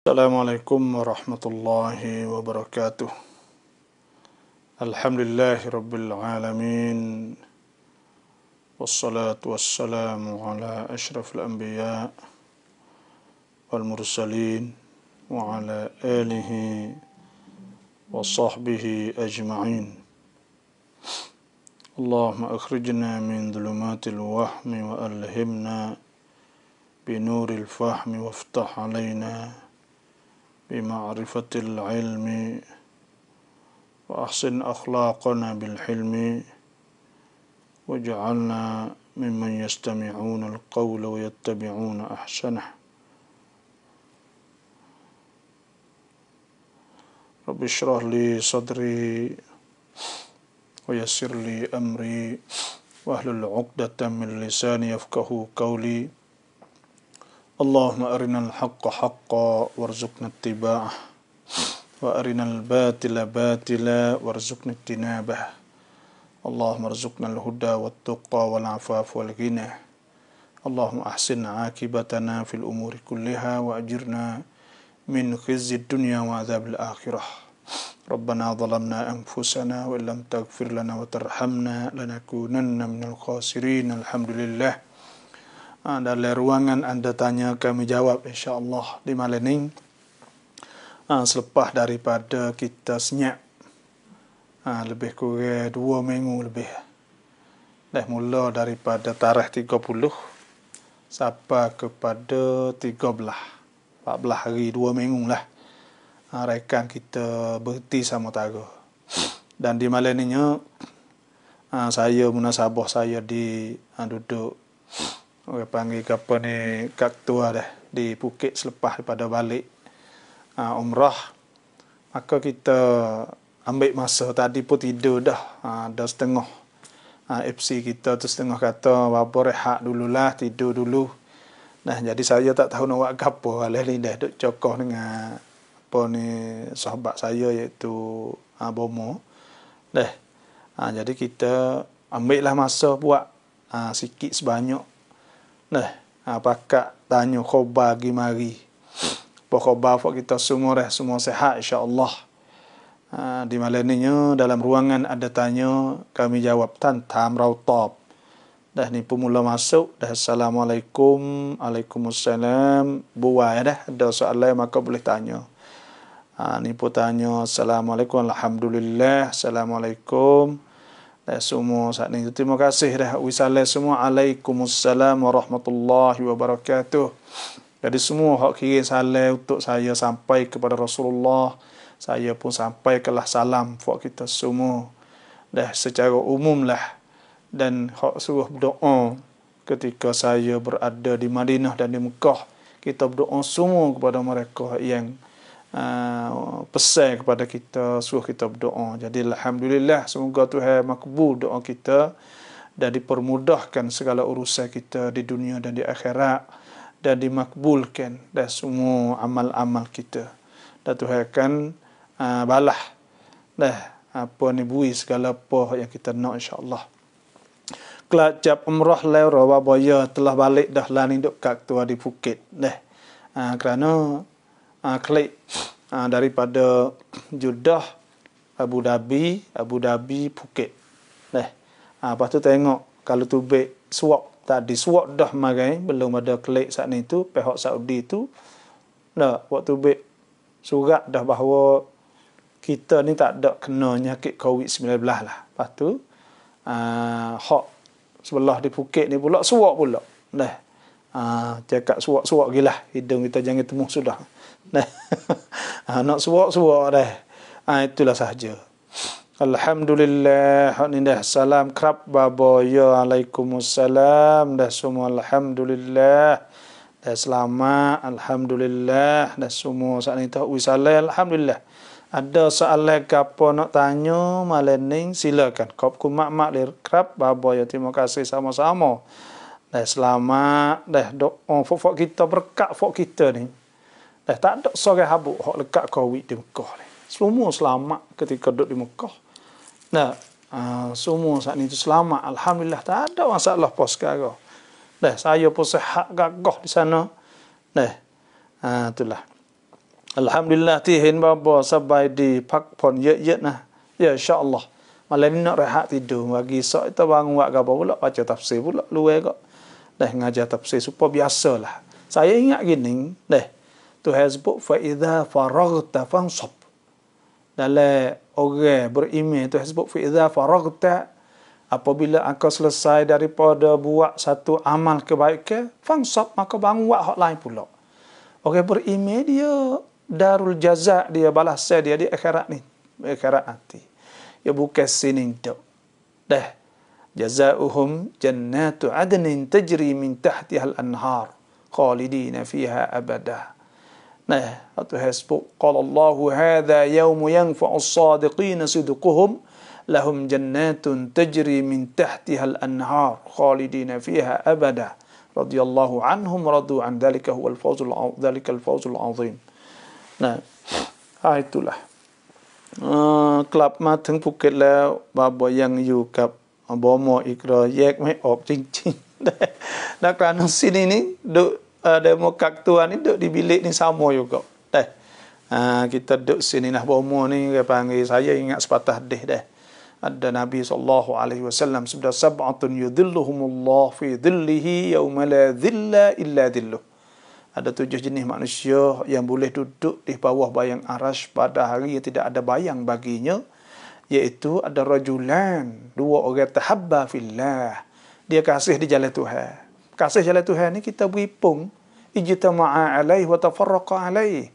السلام عليكم ورحمة الله وبركاته الحمد لله رب العالمين والصلاة والسلام على أشرف الأنبياء والمرسلين وعلى آله وصحبه أجمعين اللهم أخرجنا من ظلمات الوهم وألهمنا بنور الفهم وافتح علينا بمعرفة العلم وأحسن أخلاقنا بالحلم وجعلنا ممن يستمعون القول ويتبعون أحسنه رب اشرح لي صدري ويسر لي أمري واهل العقدة من لساني يفقه قولي اللهم أرنا الحق حقا وارزقنا اتباعه وأرنا الباطل باطلا وارزقنا اجتنابه اللهم ارزقنا الهدى والتقى والعفاف والغنى اللهم أحسن عاقبتنا في الأمور كلها وأجرنا من خزي الدنيا وعذاب الآخرة ربنا ظلمنا أنفسنا وإن لم تغفر لنا وترحمنا لنكونن من الخاسرين الحمد لله Ah, anda dalam ruangan anda tanya kami jawab insyaallah di malam ini ah, selepas daripada kita senyap ah, lebih kurang dua minggu lebih dah mula daripada tarikh 30 sampai kepada 13 14 hari dua minggu lah rekan kita berhenti sama tarikh dan di malam ini saya munasabah saya di duduk orang panggil apa ni kak tua dah di Phuket selepas daripada balik uh, umrah maka kita ambil masa tadi pun tidur dah ada ah, uh, setengah uh, ah, FC kita tu setengah kata apa rehat dululah tidur dulu nah jadi saya tak tahu nak buat apa alah ni dah duk cokoh dengan apa ni sahabat saya iaitu uh, Bomo dah uh, jadi kita ambil lah masa buat uh, sikit sebanyak Nah, apakah ha, tanya khobar pergi mari. Khobar buat kita semua dah, semua sehat insyaAllah. Ha, di malam ini, dalam ruangan ada tanya, kami jawab, tantam rautab. Dah ni pemula masuk. Dah assalamualaikum. Alaikumussalam. Buah ya dah. Ada soalan maka boleh tanya. Ha, ni pun tanya. Assalamualaikum. Alhamdulillah. Assalamualaikum semua saat ini. Terima kasih dah wisalah semua. Assalamualaikum warahmatullahi wabarakatuh. Jadi semua hak kiri salam untuk saya sampai kepada Rasulullah. Saya pun sampai ke lah salam buat kita semua. Dah secara umum lah. Dan hak suruh berdoa ketika saya berada di Madinah dan di Mekah. Kita berdoa semua kepada mereka yang Ah, pesan kepada kita suruh kita berdoa. Jadi alhamdulillah semoga Tuhan makbul doa kita dan dipermudahkan segala urusan kita di dunia dan di akhirat dan dimakbulkan dan semua amal-amal kita. Dan Tuhan akan uh, ah, balah dah apa ni bui segala apa yang kita nak insya-Allah. Kelak jap umrah lewa lah, baya telah balik dah lani duk kat tua di bukit. Dah. Uh, kerana uh, ah, klik uh, ah, daripada Jeddah Abu Dhabi Abu Dhabi Phuket deh uh, ah, lepas tu tengok kalau tu baik swap tadi swap dah mari belum ada klik saat ni tu pihak Saudi tu dah waktu baik surat dah bahawa kita ni tak ada kena nyakit COVID-19 lah. Lepas tu, uh, sebelah di Phuket ni pula, suak pula. Dah. Uh, cakap suak-suak gila. Hidung kita jangan temuh sudah. Nah, nak suwak suap dah ha, itulah sahaja Alhamdulillah ni dah salam kerap babo ya alaikumussalam dah semua alhamdulillah dah selamat alhamdulillah dah semua saat ni tak wisalah alhamdulillah ada soalan ke apa nak tanya Malening ni silakan kop ku mak mak lir kerap babo ya terima kasih sama-sama dah selamat dah doa fok-fok kita berkat fok kita ni Eh, tak ada sore habuk hok lekat kau di Mekah ni. Semua selamat ketika duduk di Mekah. Nah, uh, semua saat ni tu selamat. Alhamdulillah tak ada masalah pos sekarang. Nah, saya pun sehat gagah di sana. Nah, uh, itulah. Alhamdulillah tihin babo sabai di pak pon ye ye nah. Ya insyaallah. Malam ni nak rehat tidur. Bagi esok kita bangun buat gapo pula baca tafsir pula luar kok. Nah, ngajar tafsir supaya biasalah. Saya ingat gini, nah. Tuhan sebut fa idza faragta fansab. Dalam orang beriman Tuhan sebut fa idza faragta apabila engkau selesai daripada buat satu amal kebaikan, fansab maka bangun buat hak lain pula. Orang beriman dia darul jaza dia balas saya dia di akhirat ni, akhirat nanti. Ya bukan sini tu. Dah. Jazauhum jannatu adnin tajri min tahtiha al-anhar khalidina fiha abadah. Nej, att det här står قال الله هذا يوم ينفع الصادقين صدقهم لهم جنات تجري من تحتها الأنهار خالدين فيها أبدا رضي الله عنهم رضوا عن ذلك هو الفوز العظيم ذلك الفوز العظيم نعم آية الله กลับมาถึงภูเก็ตแล้วบาบอยังอยู่กับบอมออีกรอแยกไม่ออกจริงๆนักการนักสินีนี้ดู آه، Eh, Demo muka ketua ni duduk di bilik ni sama juga. Teh. Ha, eh, kita duduk sini lah bomo ni dia panggil saya ingat sepatah deh deh. Ada Nabi sallallahu alaihi wasallam sabda sab'atun yudhilluhumullah fi dhillihi yaum la dhilla illa dhillu. Ada tujuh jenis manusia yang boleh duduk di bawah bayang arash pada hari yang tidak ada bayang baginya. Iaitu ada rajulan, dua orang tahabba fillah. Dia kasih di jalan Tuhan kasih jalan Tuhan ni kita berhipung ijtama'a alaih wa tafarraqa alaih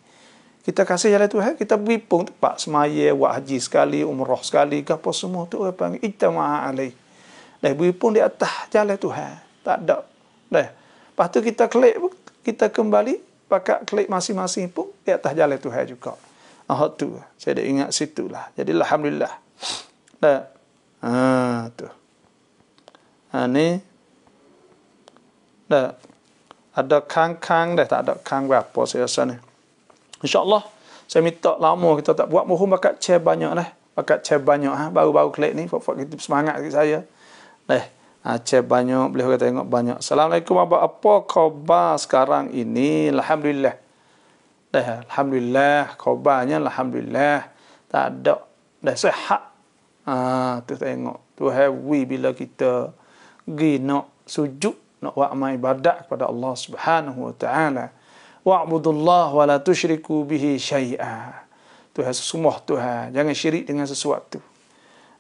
kita kasih jalan Tuhan kita berhipung tempat semaya buat haji sekali umrah sekali ke apa semua tu orang panggil ijtama'a alaih dah berhipung di atas jalan Tuhan tak ada dah lepas tu kita klik kita kembali pakak klik masing-masing pun di atas jalan Tuhan juga ah tu saya dah ingat situlah jadi alhamdulillah dah ha tu ani ah, dah ada kang-kang dah tak ada kang berapa saya rasa ni. InsyaAllah saya minta lama kita tak buat mohon bakat cek banyak lah. Bakat cek banyak ha? baru-baru klik ni. Fak-fak kita semangat sikit saya. Dah ha, cek banyak boleh kita tengok banyak. Assalamualaikum apa apa khabar sekarang ini? Alhamdulillah. Dah Alhamdulillah khabarnya Alhamdulillah. Tak ada. Dah sehat. Ah ha, tu tengok. Tu have bila kita gino sujud wa amal ibadah kepada Allah Subhanahu wa taala. Wa'budullah wa la tusyriku bihi syai'a. Tuhan sesumah Tuhan, jangan syirik dengan sesuatu.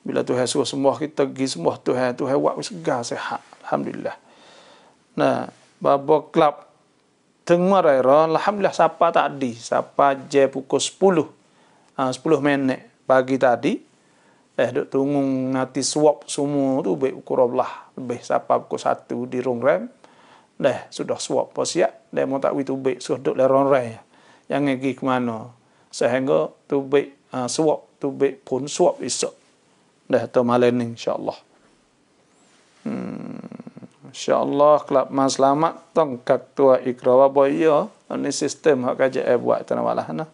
Bila Tuhan suruh sembah kita pergi sembah Tuhan, Tuhan buat segar sehat. Alhamdulillah. Nah, babo klub teng alhamdulillah siapa tadi? Siapa je pukul 10. Uh, 10 minit pagi tadi. Eh duk tunggu nanti swap semua tu baik ukur Allah lebih siapa pukul satu di rong rem. Dah, sudah swap pun dah ya. Dia mau tak pergi tubik, sudah duduk di rung rem. yang pergi ke mana. Sehingga tubik uh, ah, swap, tu tubik pun swap esok. Dah, tu malam ni insyaAllah. Hmm. InsyaAllah, kelab mas selamat. Tengkak tua ikrawa boya. Ini sistem yang kajak saya buat. Tengah malah. Nah.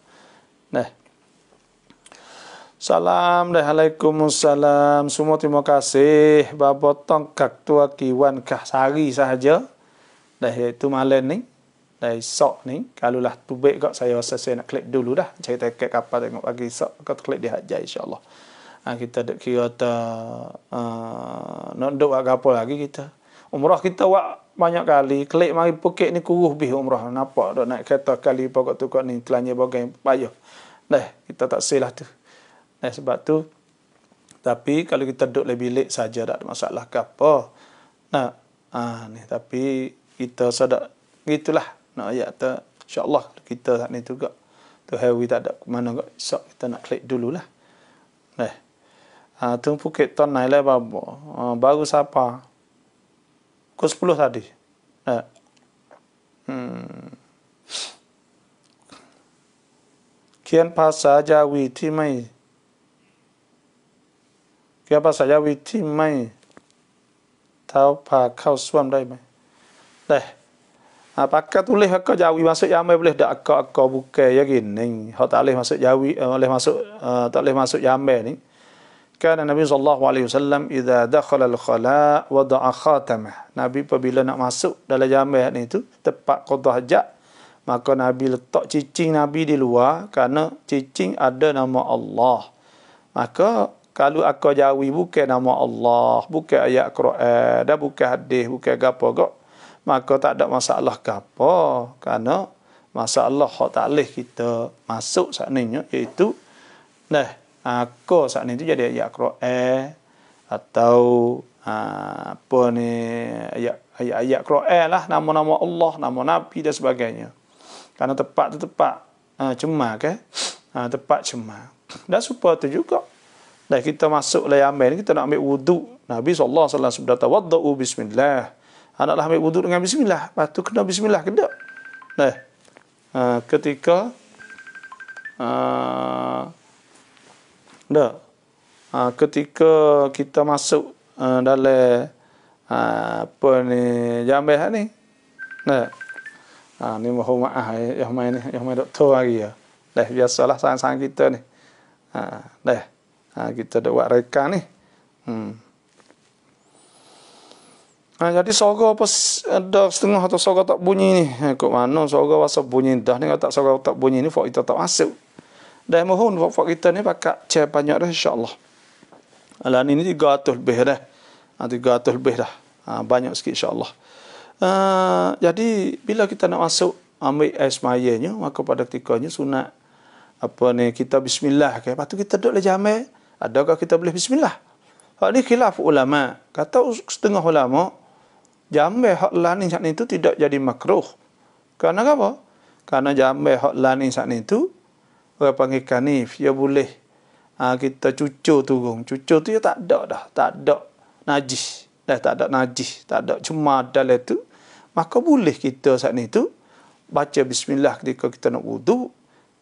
Salam, assalamualaikum, salam. Semua terima kasih. Bapak tong kak tua kiwan kah sari sahaja. Dah itu malam ni. Dah esok ni. Kalau lah tubik kot saya rasa saya nak klik dulu dah. Cari tiket kapal tengok pagi esok. Kau klik dia aja insyaAllah. Ha, kita ada kira ta, uh, nak duduk buat apa lagi kita. Umrah kita buat banyak kali. Klik mari pukit ni kuruh bih umrah. Nampak duk naik kereta kali pokok tu kot ni. Telanya bagai payah. Dah kita tak silah tu. Nah, eh, sebab tu tapi kalau kita duduk lebih lek saja tak ada masalah ke apa. Nah, ah ni tapi kita sedak gitulah. Nak ayat tu insya-Allah kita tak ni juga. Tu hawi tak ada mana gak esok kita nak klik dululah. Nah. Eh, ah ha, tu Phuket tuan naik lah babo. Ah ha, baru siapa? Ke 10 tadi. Nah. Eh, hmm. Kian bahasa Jawi ที่ไม่แก้ภาษายาวิที่ไม่เท้าผ่าเข้าส้วมได้ไหมได้ Apakah tu leh aku masuk yame boleh dak aku aku masuk jawi, boleh masuk tak masuk yame Karena Nabi SAW idha dakhal al-khala wa da'a khatamah. Nabi apabila nak masuk dalam yame ni tu, tepat kodoh Maka Nabi letak cicing Nabi di luar. Karena cicing ada nama Allah. Maka kalau aku jawi bukan nama Allah, bukan ayat Quran, dah bukan hadis, bukan gapo gok, maka tak ada masalah gapo. Karena masalah hak tak leh kita masuk saat ni iaitu nah aku saat itu jadi ayat Quran atau ah, apa ni ayat ayat, ayat Quran lah nama-nama Allah, nama Nabi dan sebagainya. Karena tepat tu tepat uh, ah, cemar ke? Uh, ah, tepat cemar. Dan supaya tu juga Dah kita masuk ke Yaman, kita nak ambil wudhu. Nabi sallallahu alaihi wasallam sudah tawaddu bismillah. Anaklah ambil wudhu dengan bismillah. Patu kena bismillah kedak. Nah. Uh, ketika Nah. Ha, uh, ha, uh, ketika kita masuk uh, dalam uh, apa ni jambeh lah ni. Nah. Ha, ni mahu ma'ah ya, yang main yang main doktor lagi ya. Dah biasalah sang-sang kita ni. Ha, dah. Ha, kita ada buat rekan ni. Hmm. Ha, jadi soga apa ada setengah atau soga tak bunyi ni. Ha, kok mana soga rasa bunyi dah ni. Kalau tak soga tak bunyi ni, fok kita tak masuk. Dah mohon fok-fok kita ni pakat cair banyak dah insyaAllah. Alah ni ni 300 lebih dah. Ha, 300 lebih dah. Ha, banyak sikit insyaAllah. Uh, jadi bila kita nak masuk ambil air semayanya, maka pada ketikanya sunat apa ni kita bismillah ke okay? patu kita duduklah jamai adakah kita boleh bismillah? Hak ni khilaf ulama. Kata setengah ulama, jambe hak lan insan itu tidak jadi makruh. Karena apa? Karena jambe hak lan insan itu orang panggil kanif, ya boleh. Ha, kita cucu turun. Cucu tu ya tak ada dah, tak ada najis. Dah tak ada najis, tak ada cuma dalam itu. Maka boleh kita saat itu baca bismillah ketika kita nak wudu.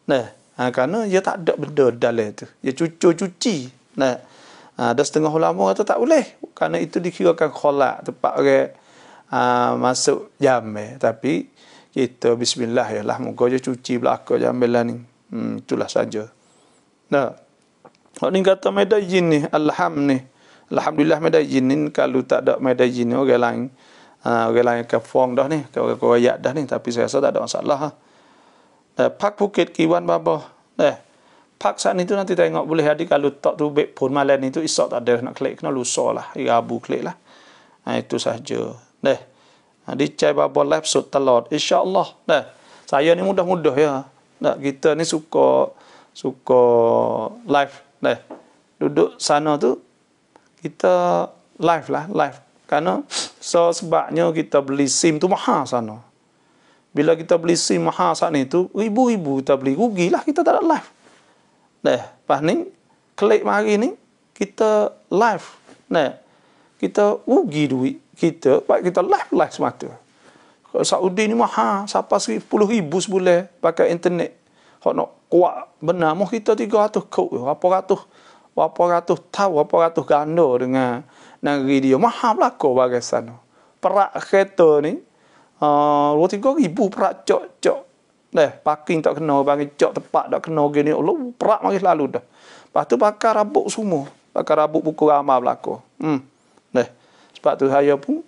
Nah, ha, kerana dia tak ada benda dalil tu dia cucur cuci nah ha, ada setengah ulama kata tak boleh kerana itu dikirakan kholat tempat orang ha, masuk jam eh. tapi kita bismillah ya lah moga je cuci belaka jambelan ni hmm, itulah saja nah Orang ni kata medajin ni, alham ni. Alhamdulillah medajin ni, kalau tak ada medajin ni, orang lain. Uh, orang lain akan fong dah ni, akan orang dah ni. Tapi saya rasa tak ada masalah. Ha. Eh, Pak Bukit Kiwan Babo. Eh, Pak San itu nanti tengok boleh ada kalau tak tu bek pun malam itu isok tak ada nak klik kena lusa lah. Ya abu klik lah. Ha, itu saja. Deh. Nah, ha, di cai babo live sud Insya Allah. Deh. Saya ni mudah-mudah ya. Nah, kita ni suka suka live. Deh. Duduk sana tu kita live lah, live. Karena so sebabnya kita beli SIM tu mahal sana. Bila kita beli SIM mahal saat ni tu, ribu-ribu kita beli. Rugilah kita tak ada live. Dah pas ni, klik mari ni, kita live. Nah, kita rugi duit kita, pak kita live-live semata. Kalau Saudi ni mahal, ha, siapa sepuluh ribu sebulan pakai internet. Kalau nak kuat benar, mah kita tiga ratus kot. Berapa ratus, berapa ratus tahu, berapa ratus ganda dengan negeri dia. Mahal ha, lah kau bagai sana. Perak kereta ni, Uh, ah, roti goreng ibu perak cok cok. Eh, parking tak kena, bagi cok tepat tak kena gini. Allah oh, perak mari lalu dah. Lepas tu bakar rabuk semua. Bakar rabuk buku ramah berlaku. Hmm. Eh, sebab tu saya pun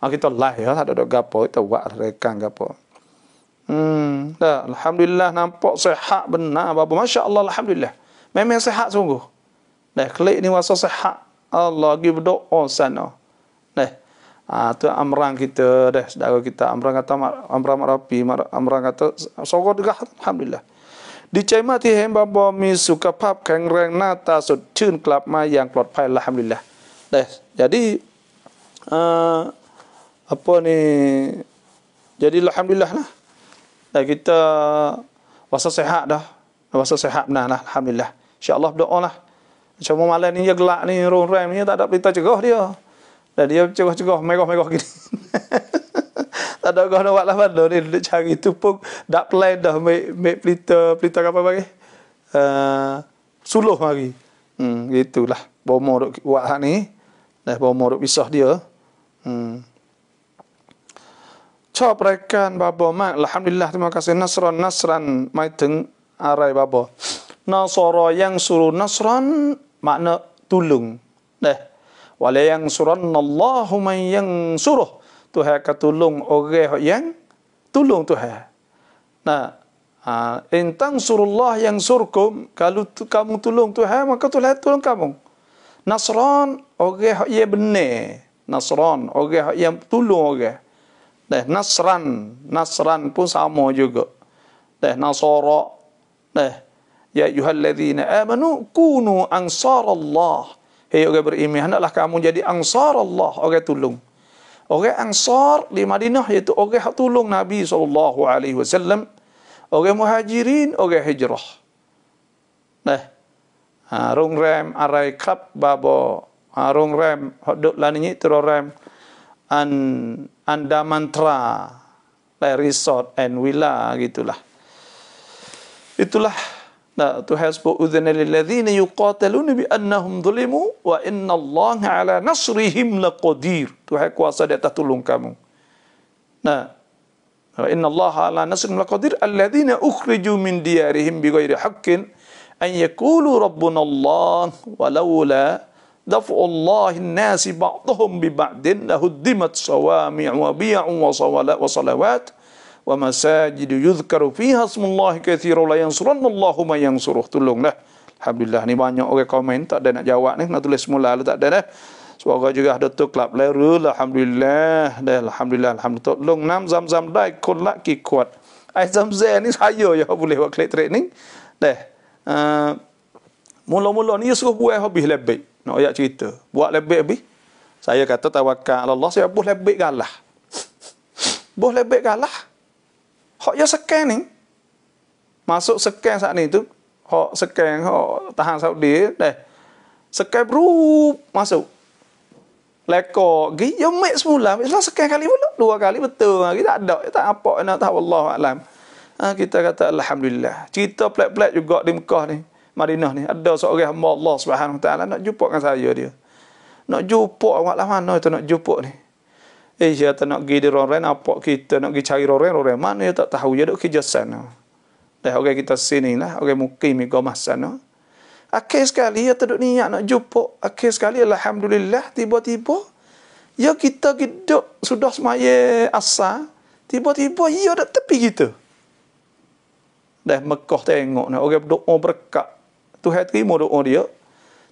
ah, kita lah ya, tak ada gapo, kita buat lah, rekan gapo. Hmm, dah. alhamdulillah nampak sehat benar apa Masya Allah alhamdulillah. Memang sehat sungguh. Dah klik ni rasa sehat. Allah give doa sana. Oh, Ah ha, tu amrang kita deh saudara kita amran kata amran marapi amran kata sogot juga alhamdulillah. Di Cina ti hemba bo mi sukapap kang reng na ta sut chun klap ma yang plot pai alhamdulillah. Deh jadi uh, apa ni jadi alhamdulillah lah. Deh, kita wasa sehat dah. Wasa sehat nah lah alhamdulillah. Insyaallah doa lah. Macam malam ni ya gelak ni rong rem ni tak ada berita cegah dia. Dan dia cerah-cerah merah-merah gini. tak ada orang nak buat lah mana ni. Dia cari tu pun tak plan dah make, make pelita, pelita apa bagi. Uh, ah, suluh hari. Hmm, itulah. Bomo duk buat hak ni. Dah bomo duk pisah dia. Hmm. Cop rekan babo mak. Alhamdulillah terima kasih. Nasran, nasran. Mai teng arai babo. Nasara yang suruh nasran makna tulung. Dah wala yang surannallahu man yang suruh Tuhan akan tolong orang yang tolong Tuhan nah ha, entang surullah yang surkum kalau tu, kamu tolong Tuhan maka Tuhan tolong kamu nasran orang yang benar nasran orang yang tolong orang deh nasran nasran pun sama juga deh nasara deh ya ayyuhalladzina amanu kunu ansar Allah. Hei eh, orang beriman, hendaklah kamu jadi ansar Allah, orang tolong. Orang ansar di Madinah iaitu orang yang tolong Nabi SAW. Orang muhajirin, orang hijrah. Nah, ha, rung rem arai kap babo. Ha, rung rem, hodok laninyi rem, An, anda mantra. Lah, resort and villa, gitulah. Itulah تُحَاسِبُ أذن للذين يقاتلون بأنهم ظلموا وإن الله على نصرهم لقدير تحق واسا دي تتلون وإن الله على نصرهم لقدير الذين أخرجوا من ديارهم بغير حق أن يقولوا ربنا الله ولولا دفع الله الناس بعضهم ببعض لهدمت صوامع وبيع وصلوات ومساجد يذكر فيها اسم الله كثيرا لا ينصرن الله ما ينصره tolonglah alhamdulillah ni banyak orang komen tak ada nak jawab ni nak tulis semula lah, tak ada dah suara juga ada tu club leru lah, alhamdulillah dah alhamdulillah alhamdulillah tolong nam zam zam dai kon lak kuat ai zam ni saya ya boleh buat klik training dah eh, mula-mula ni suruh buat habis lebih nak ayat cerita buat lebih habis saya kata tawakal Allah saya boleh lebih kalah boleh lebih kalah Hok yo scan ni. Masuk scan saat ni tu. Hok scan hok tahan Saudi deh. Scan bro masuk. Lekor gi yo mek semula, mek semula scan kali pula, dua kali betul. Ha, kita tak ada, tak apa nak tahu Allah alam. Ha, kita kata alhamdulillah. Cerita plek-plek juga di Mekah ni, Madinah ni. Ada seorang hamba Allah Subhanahu taala nak jumpa dengan saya dia. Nak jumpa awak lah mana itu nak jumpa ni. Eh, saya tak nak pergi di orang apa kita nak pergi cari orang lain, mana dia tak tahu, dia duduk kerja sana. Dah orang kita sini lah, orang mungkin di rumah sana. Akhir sekali, dia duduk niat nak jumpa. Akhir sekali, Alhamdulillah, tiba-tiba, ya kita hidup sudah semaya asa. tiba-tiba, ya ada tepi kita. Dah Mekah tengok, nak orang doa berkat. Tuhan terima doa dia.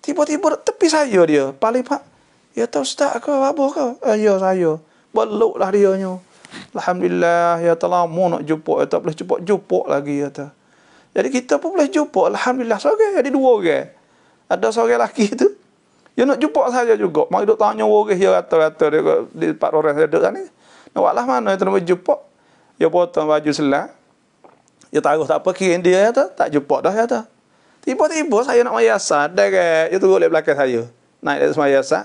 Tiba-tiba, tepi saya dia. Paling pak, ya tahu ustaz, aku apa-apa kau? Eh, ya, saya. Beluk lah dia nyo. Alhamdulillah, ya telamu nak jumpa. Ya tak boleh jumpa, jumpa lagi. Ya ta. Jadi kita pun boleh jumpa. Alhamdulillah, seorang. Ada dua orang. Ada seorang lelaki tu. Dia nak jumpa saja juga. Mari duk tanya orang dia rata-rata di empat orang saya duduk sana. Nak buatlah mana dia nak jumpa. Dia potong baju selang. Dia taruh tak apa kirim dia ya Tak jumpa dah ya kata. Tiba-tiba saya nak maya asal. Dia kata, dia turut di belakang saya. Naik dari semaya asal.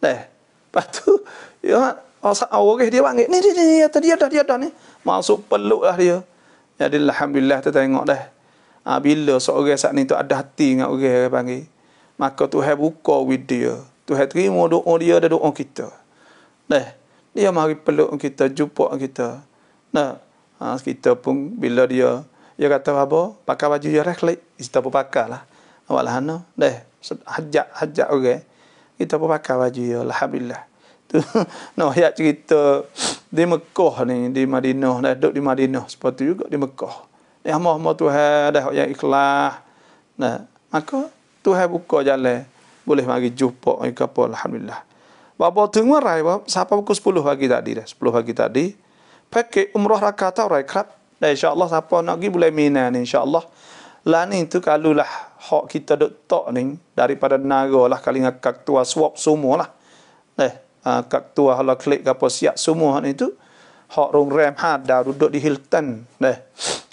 Dah. Lepas tu, dia ya Oh, oh, orang dia panggil ni ni ni tadi dah dia dah ni masuk peluklah dia jadi alhamdulillah tu tengok dah ha, bila seorang saat ni tu ada hati dengan orang yang panggil maka Tuhan buka with dia Tuhan terima doa dia dan doa kita dah dia mari peluk kita jumpa kita nah ha, kita pun bila dia dia kata apa pakai baju dia reklik kita pun pakailah awal hana dah hajak hajak orang kita pun pakai baju dia alhamdulillah cerita no ayat cerita di Mekah ni di Madinah dah duduk di Madinah seperti juga di Mekah ni hamba-hamba Tuhan dah yang ikhlas nah maka Tuhan buka jalan boleh mari jumpa ayo apa alhamdulillah bapa tung marai siapa pukul 10 pagi tadi dah 10 pagi tadi pakai umrah rakata rai kerap dan insyaallah siapa nak pergi boleh minan ni insyaallah lah ni tu kalulah hak kita duk tok ni daripada naga lah kali ngakak tua swap semua lah Ah, kak tua hala klik gapo siap semua hak ni tu hak rong rem hak dah duduk di Hilton deh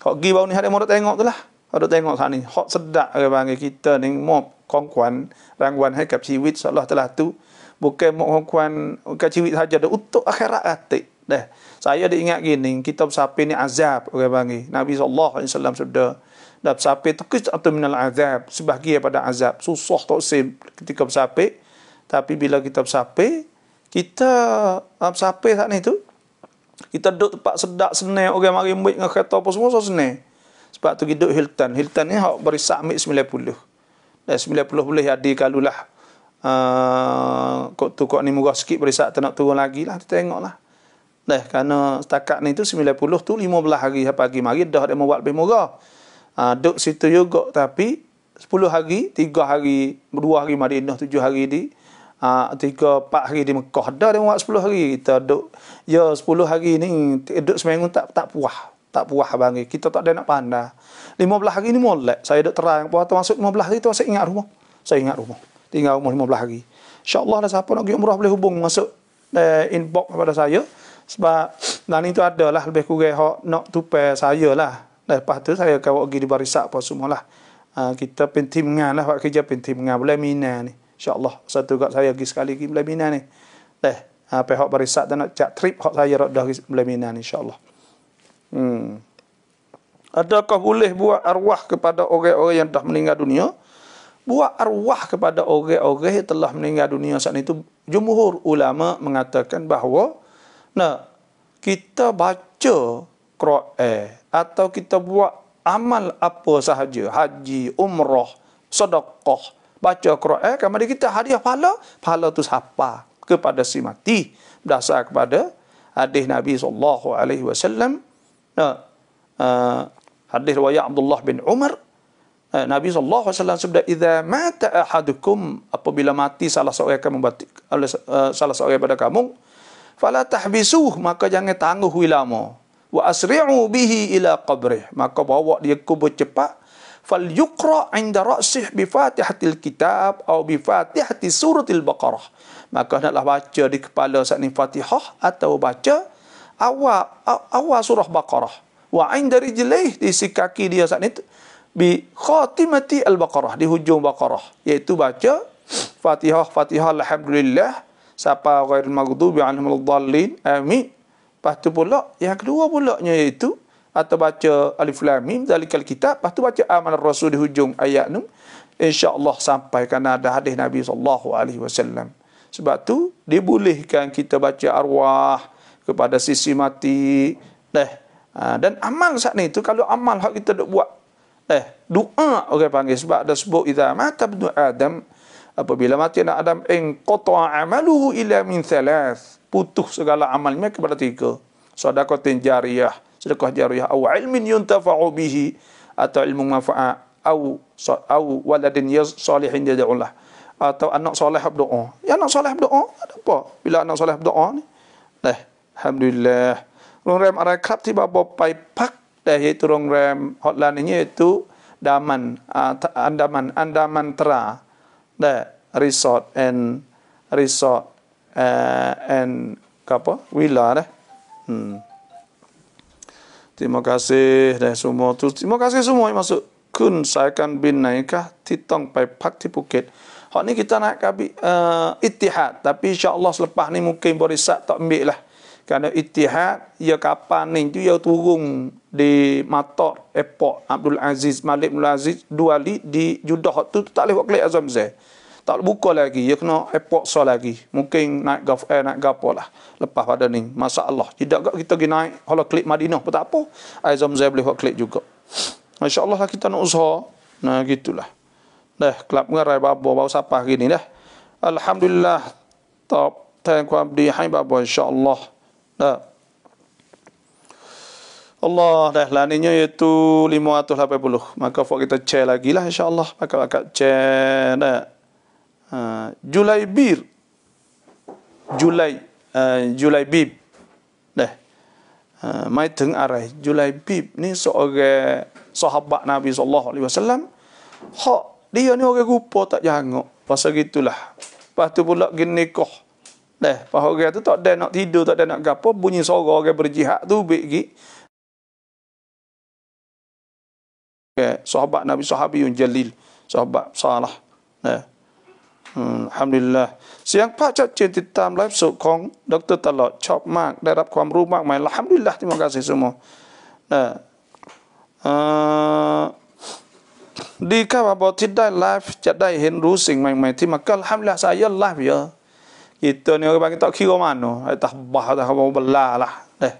hak gi bau ni hak mau tengok tu lah ada tengok sana ni hak sedak ke bang kita ni mop kongkuan rangwan hak kap siwit Allah telah tu bukan mop kongkuan ke siwit saja ada untuk akhirat atik deh saya ada ingat gini kita bersapi ni azab ke bang Nabi sallallahu alaihi wasallam sudah dah bersapi tu kis minal azab sebahagian pada azab susah tak sim ketika bersapi tapi bila kita bersapi kita um, siapa saat ni tu kita duduk tempat sedak senai orang mari ambil dengan kereta apa semua so senai sebab tu kita duduk Hilton Hilton ni hak berisak ambil 90 dan 90 boleh jadi kalulah uh, kok tu kok ni murah sikit beri tak nak turun lagi lah kita tengok lah dah kerana setakat ni tu 90 tu 15 hari pagi mari dah dia buat lebih murah uh, duduk situ juga tapi 10 hari, 3 hari, 2 hari dah 7 hari di Ha, tiga, empat hari di Mekah. Dah dia buat sepuluh hari. Kita duduk. Ya, sepuluh hari ni. Duduk seminggu tak tak puas. Tak puas abang Kita tak ada nak pandai. Lima belah hari ni mulai. Saya duduk terang. Puan tu masuk lima belah hari tu. Saya ingat rumah. Saya ingat rumah. Tinggal rumah lima belah hari. InsyaAllah ada lah siapa nak pergi umrah boleh hubung masuk eh, inbox kepada saya. Sebab dan itu adalah lebih kurang hak nak tupai saya lah. Lepas tu saya akan pergi di barisak apa semua lah. Ha, kita penting lah. Buat kerja penting Boleh minah ni. InsyaAllah. Sebab tu kat saya pergi sekali ke Belai Mina ni. Eh, ha, apa yang berisak dan nak cak trip hok saya rak dah Belai Mina ni insyaAllah. Hmm. Adakah boleh buat arwah kepada orang-orang yang dah meninggal dunia? Buat arwah kepada orang-orang yang telah meninggal dunia saat itu. Jumhur ulama mengatakan bahawa nah, kita baca kroeh atau kita buat amal apa sahaja. Haji, umrah, sedekah, baca Quran, kemudian kita hadiah pahala, pahala tu siapa kepada si mati berdasar kepada hadis Nabi sallallahu alaihi wasallam. Nah, eh, hadis riwayat Abdullah bin Umar eh, Nabi sallallahu alaihi wasallam sabda idza mata ahadukum apabila mati salah seorang kamu eh, salah seorang pada kamu fala tahbisuh maka jangan tangguh wilamu, wa asri'u bihi ila qabrih maka bawa dia kubur cepat falyuqra inda ra'sih bi fatihatil kitab aw bi fatihati suratil baqarah maka hendaklah baca di kepala saat ni fatihah atau baca awal awal surah baqarah wa inda rijlaih di si kaki dia saat ni bi khatimati al baqarah di hujung baqarah iaitu baca fatihah fatihah alhamdulillah siapa ghairul maghdubi alaihim amin Lepas tu pula, yang kedua pulaknya iaitu, atau baca alif lam mim zalikal kitab lepas tu baca amal rasul di hujung ayat tu insyaallah sampai kerana ada hadis nabi sallallahu alaihi wasallam sebab tu dibolehkan kita baca arwah kepada sisi mati eh ha, dan amal saat ni tu kalau amal hak kita duk buat eh doa orang okay, panggil sebab ada sebut idza mata ibnu adam apabila mati anak adam in qata'a amaluhu ila min thalath putus segala amalnya kepada tiga sedekah so, tinjariyah sedekah jariah atau ilmin yuntafa'u bihi atau ilmu manfaat atau atau waladin yas salihin yad'ullah atau anak soleh berdoa. Ya anak soleh berdoa, ada apa? Bila anak soleh berdoa ni. Dah, alhamdulillah. Rongrem rem arah kerap tiba bawa pai pak dah iaitu rongrem rem ini iaitu Daman, uh, Andaman, Andaman Tera. Dah, resort and resort uh, and apa? Villa dah. Hmm. Terima kasih dah semua tu. Terima kasih semua yang masuk. Kun Saikan bin Naikah Titong pai pak di Phuket. Hak ni kita nak kabi uh, itihad. Tapi Allah selepas ni mungkin boleh tak ambil lah. karena itihad, ya kapan ni tu ya turun di Matok epok Abdul Aziz, Malik Abdul Aziz, dua li di Judah tu, tu tak boleh buat klik Azam Zah tak buka lagi ya kena airport so lagi mungkin naik gulf air eh, naik gapo lah lepas pada ni masalah tidak gak kita pergi naik kalau klik Madinah pun tak apa Azam Zai boleh buat klik juga insyaallah lah kita nak usaha nah gitulah dah kelab ngarai babo bau sapah gini dah alhamdulillah top tang kuam di hai babo insyaallah dah Allah dah laninya iaitu 580. Maka buat kita cek lagi lah insyaAllah. Maka akan cek. dah. Ha, Julai Julaibir Julai uh, ha, Julaibib deh uh, ha, mai teng arai Julai Bib ni seorang sahabat Nabi sallallahu alaihi wasallam hak dia ni orang rupa tak jangka pasal gitulah lepas tu pula gini nikah deh pas orang tu tak ada nak tidur tak ada nak gapo bunyi suara orang berjihad tu baik gi sahabat Nabi sahabiyun jalil sahabat salah deh ฮัมดิลละเสียงพระจ้าเจนติดตามไลฟ์สดของดรตลอดชอบมาก ได้รับความรู้มากมายลฮัมดิลละที่มังกรสิสมอนะดีครับบอที่ได้ไลฟ์จะได้เห็นรู้สิ่งใหม่ๆที่มักกะฮัมดิลละสายันไลฟ์เยอะี i t a ni orang bagi tak kira mana. Ai t ้า bah d ต h อ a บ b า l a h lah. d ล h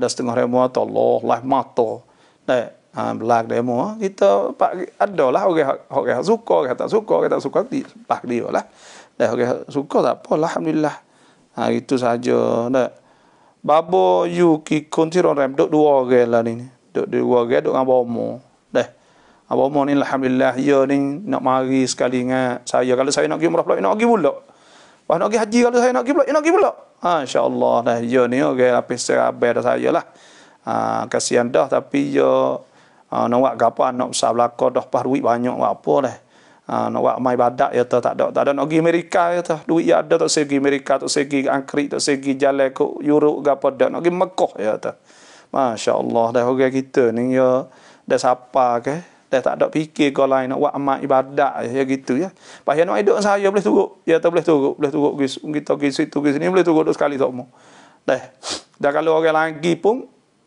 Dah s e t ง n g ง h hari m ต a อ a ไลฟ์มาต m อ t เด a h ha, belak demo ha. kita pak ada lah orang orang suka orang tak suka orang tak suka di pak dia lah dah orang suka tak apa lah, alhamdulillah ha, itu sahaja. Nah, babo yu ki kontiro rem dok dua orang lah ni dok dua orang dok ngabo mo dah abo mo ni alhamdulillah ya ni nak mari sekali ngat saya kalau saya nak pergi umrah pula nak pergi pula Wah nak pergi haji kalau saya nak pergi pula, nak pergi pula. Ha insya dah ya ni orang okay, habis serabe dah saya lah. Ha kasihan dah tapi ya Uh, nak buat apa nak usah belakang dah pas duit banyak buat apa lah. Uh, nak buat main badak ya tu tak ada tak ada nak pergi Amerika ya tu duit ya ada tak segi Amerika tak segi angkrik tak segi jalan ke Europe ke apa nak pergi Mekah ya tu masya-Allah dah orang kita ni ya dah siapa ke dah tak ada fikir kau lain nak buat amal ibadat ya, ya, gitu ya pas nak hidup saya boleh turun ya tu boleh turun boleh turun guys kita pergi situ ke sini boleh turun dua sekali tak mau dah dah kalau orang lagi pun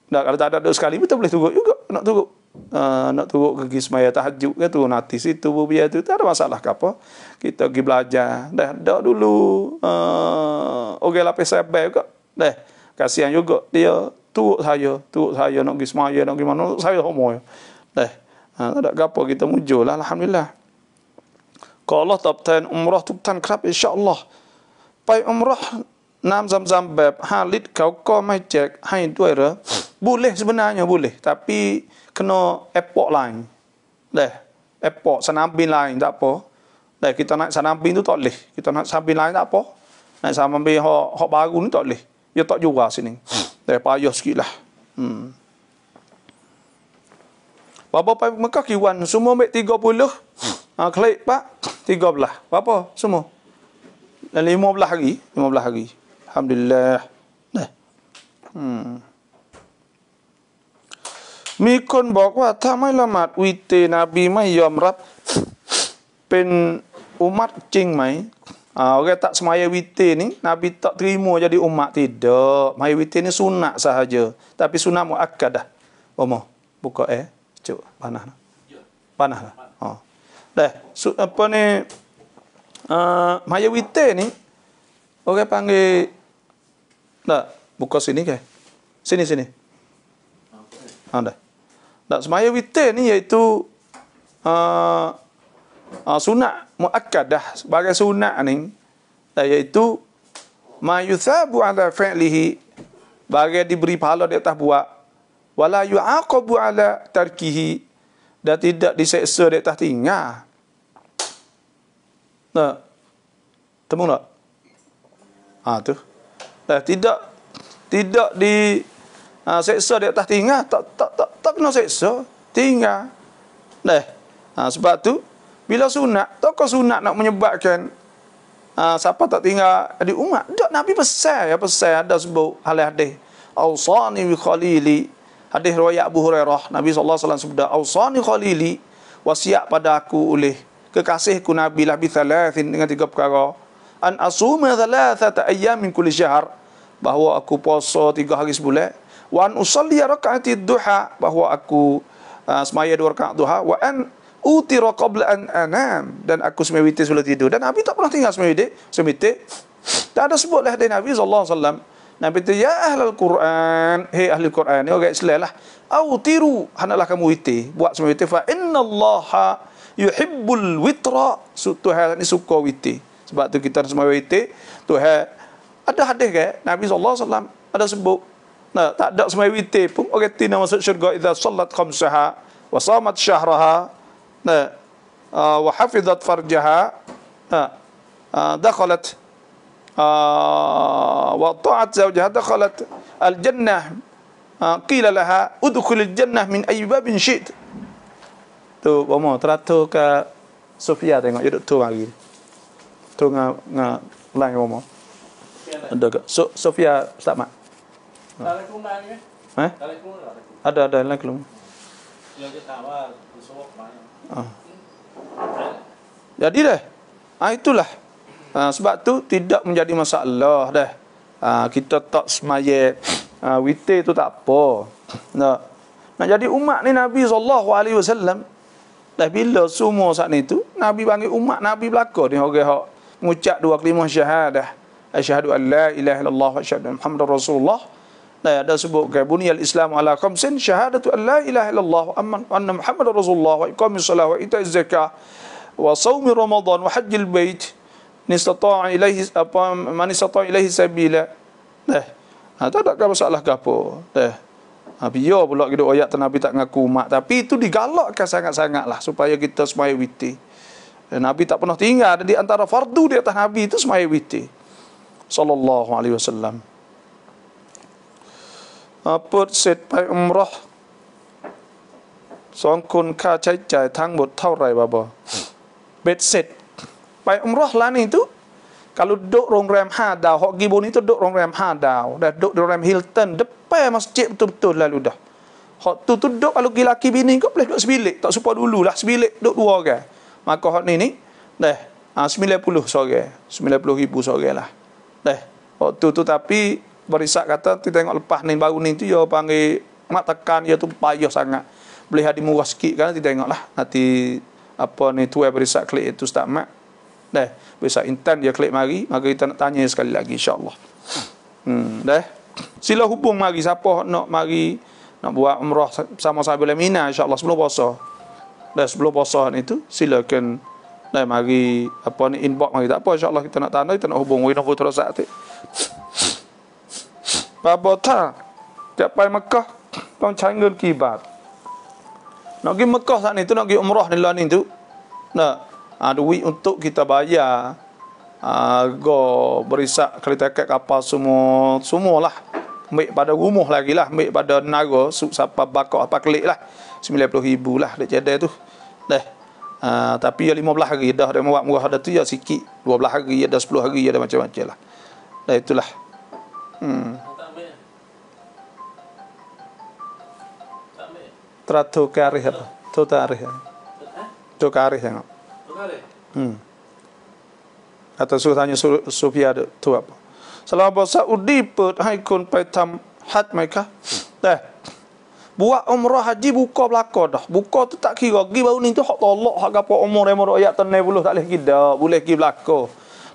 dah kalau tak ada dua sekali betul boleh turun juga nak turun uh, nak turut ke kismaya tahajud ke turun hati situ bubia tu tak ada masalah ke apa kita pergi belajar dah dah dulu uh, orang lapis sabar juga dah kasihan juga dia turut saya turut saya nak pergi semaya nak pergi mana saya homo ya dah ah, tak ada apa kita muncul lah Alhamdulillah kalau Allah tabtan umrah tu tabtan kerap insyaAllah pai umrah nam zam zam beb halit kau kau macam hai hain tu boleh sebenarnya boleh tapi kena airport lain. Leh, airport senam bin lain tak apa. Leh kita nak senam bin tu tak leh. Kita nak senam bin lain tak apa. Nak senam bin hok hok baru ni tak leh. Dia tak jual sini. Leh payah sikitlah. Hmm. Bapa pai Mekah kiwan semua ambil 30. Ha klik pak 13. bapa semua? Dan 15 hari, 15 hari. Alhamdulillah. Nah. Hmm. มีคนบอกว่าถ้าไม่ละหมาดวีเตนาบีไม่ยอมรับเป็นอุมัตจริงไหมอ่าก็ตักสมัยวีเตนี่นบีตักทีมัวจะดีอุมัตทีเดอกมัยวีเตนี่สุนัขสหเจอแต่สุนัขมัวอักกะดะโอโมบุกเอ๋จูปานะปานะอ๋อเด้อสุอะไรเอ่อมัยวีเตนี่โอเคพังเอ๋นะบุกเข้าสินี่แกสินี่สินี่อ๋อเด้อ dan semaya witir ni iaitu uh, uh, sunat mu'akkad Sebagai sunat ni, iaitu ma yuthabu ala fa'lihi bagi diberi pahala dia tak buat wala yu'aqabu ala tarkihi dan tidak diseksa dia tak tinggal nah temu tak ha tu dan tidak tidak di uh, seksa dia tak tinggal tak tak tak kena seksa, tinggal. Dah. Ha, sebab tu, bila sunat, tokoh sunat nak menyebabkan ha, siapa tak tinggal di umat. Tak, Nabi besar. Ya, besar ada sebut hal hadis. Awsani wi khalili. Hadis riwayat Abu Hurairah. Nabi SAW sebut, Awsani khalili wasiat pada aku oleh kekasihku Nabi lah bithalathin dengan tiga perkara. An asuma thalathata ayyam min kulli syahr. Bahawa aku puasa tiga hari sebulan wa an usalli rak'ati duha bahwa aku uh, semaya dua rakaat duha wa an utira qabla an anam dan aku semaya witir sebelum tidur dan Nabi tak pernah tinggal semaya witir semaya tak ada sebutlah dari Nabi sallallahu alaihi wasallam Nabi tu ya ahlul Quran hey ahli Quran ni orang Islam lah autiru hanalah kamu witir buat semaya witir fa inna allaha yuhibbul witra Tuhan ni suka witir sebab tu kita semaya witir Tuhan ada hadis ke Nabi sallallahu alaihi wasallam ada sebut Nah, tak ada semua witi pun orang okay, tina masuk syurga idza sallat khamsaha wa samat syahraha. Nah, uh, wa hafizat farjaha. Nah, uh, dakhalat uh, wa ta'at zawjaha dakhalat al jannah. Uh, qila laha udkhul al jannah min ayyi babin syi't. Tu bomo teratur ke Sofia tengok duduk tu lagi. Tu nga nga lain bomo. Ada ke? So, Sofia, selamat. Dalam ya? eh? Ada ada dalam kelum. Ah. Jadi dah. Ha, itulah. Ha, sebab tu tidak menjadi masalah dah. Ha, kita tak semaya ha, ah, witir tu tak apa. Nak. Nak jadi umat ni Nabi sallallahu alaihi wasallam dah bila semua saat ni tu Nabi panggil umat Nabi belaka ni orang hak ngucap dua kelima syahadah. Asyhadu an la ilaha illallah wa asyhadu anna Muhammadar Rasulullah ada sebutkan bunyal Islam ala khamsin syahadatu an la ilaha illallah amman anna muhammadar rasulullah wa iqamis salat wa itaz zakah wa saum ramadan wa hajjil bait nistata'a ilaihi apa man istata'a ilaihi sabila eh ha, tak ada ke masalah ke apa eh ha, biar pula kita ayat Nabi tak ngaku mak. tapi itu digalakkan sangat-sangatlah supaya kita semai witi eh, Nabi tak pernah tinggal di antara fardu di atas Nabi itu semai witi sallallahu alaihi wasallam ปุดเสร็จไปอมรอสองคนค่าใช้จ่ายทั้งหมดเท่าไรบ่บอเบ็ดเสร็จไปอมรอล้านนี้ตุกาลุดโรงแรมห้าดาวฮอกกีโบนี้ตุโดโรงแรมห้าดาวแต่โดโรงแรมฮิลตันเดเป้มาสเจ็บตุ่มตุ่มแล้วดะฮอกตุ่มตุ่มโดกาลุกีลากีบินี้ก็เพลิดสบิลิตต่อสุพอดูลูละสบิลิตโดดัวแกมาก็ฮอกนี้นี่เด้อ90,000 soge, 90,000 ribu soge lah. Deh, waktu itu tapi berisak kata tu tengok lepas ni baru ni tu yo panggil mak tekan yo tu payah sangat. Boleh hadi murah sikit kan kita tengoklah nanti apa ni tu berisak klik itu start mak. Dah, bisa intan dia klik mari, mari kita nak tanya sekali lagi insya-Allah. Hmm, dah. Sila hubung mari siapa nak mari nak buat umrah sama sahabat Mina insya-Allah sebelum puasa. Dah sebelum puasa ni tu silakan dah mari apa ni inbox mari tak apa insya-Allah kita nak tanya kita nak hubung nak terus tak. បើបើថាចាប់ទៅមកកោះបងចាញ់ងឿនគីបាត់នៅគីមកកោះថានេះទៅនៅគីអ៊ំរ៉ោះនៅឡាននេះទៅណាអាឌូវីអ៊ុនតុគីតាបាយាអាកោបរិស័កគ្រិតកែកអបាសុមោសុមោឡាមេបដូវមោះឡាគីឡាមេបដណាគោសុសាប់បាកោអបាក្លិឡា90000ឡាដេចដេទៅដេអាតាពី15ហគីដោះរមវ៉មវ៉ហដទីយ៉ាស៊ីគី12ហគីយ៉ាដ10ហគីយ៉ាម៉ាច់ម៉ាច់ឡាដេទូឡា Hmm. tra tocar her tocar her tocar her no hmm atas sudahnya sufia tu apa selama bahasa udi pet hai kun pai tam hat mereka dah buat umroh haji buka belaka dah buka tu tak kira pergi baru ni tu hak tolak hak gapo umur umur ayat tenai puluh tak boleh kira boleh pergi belaka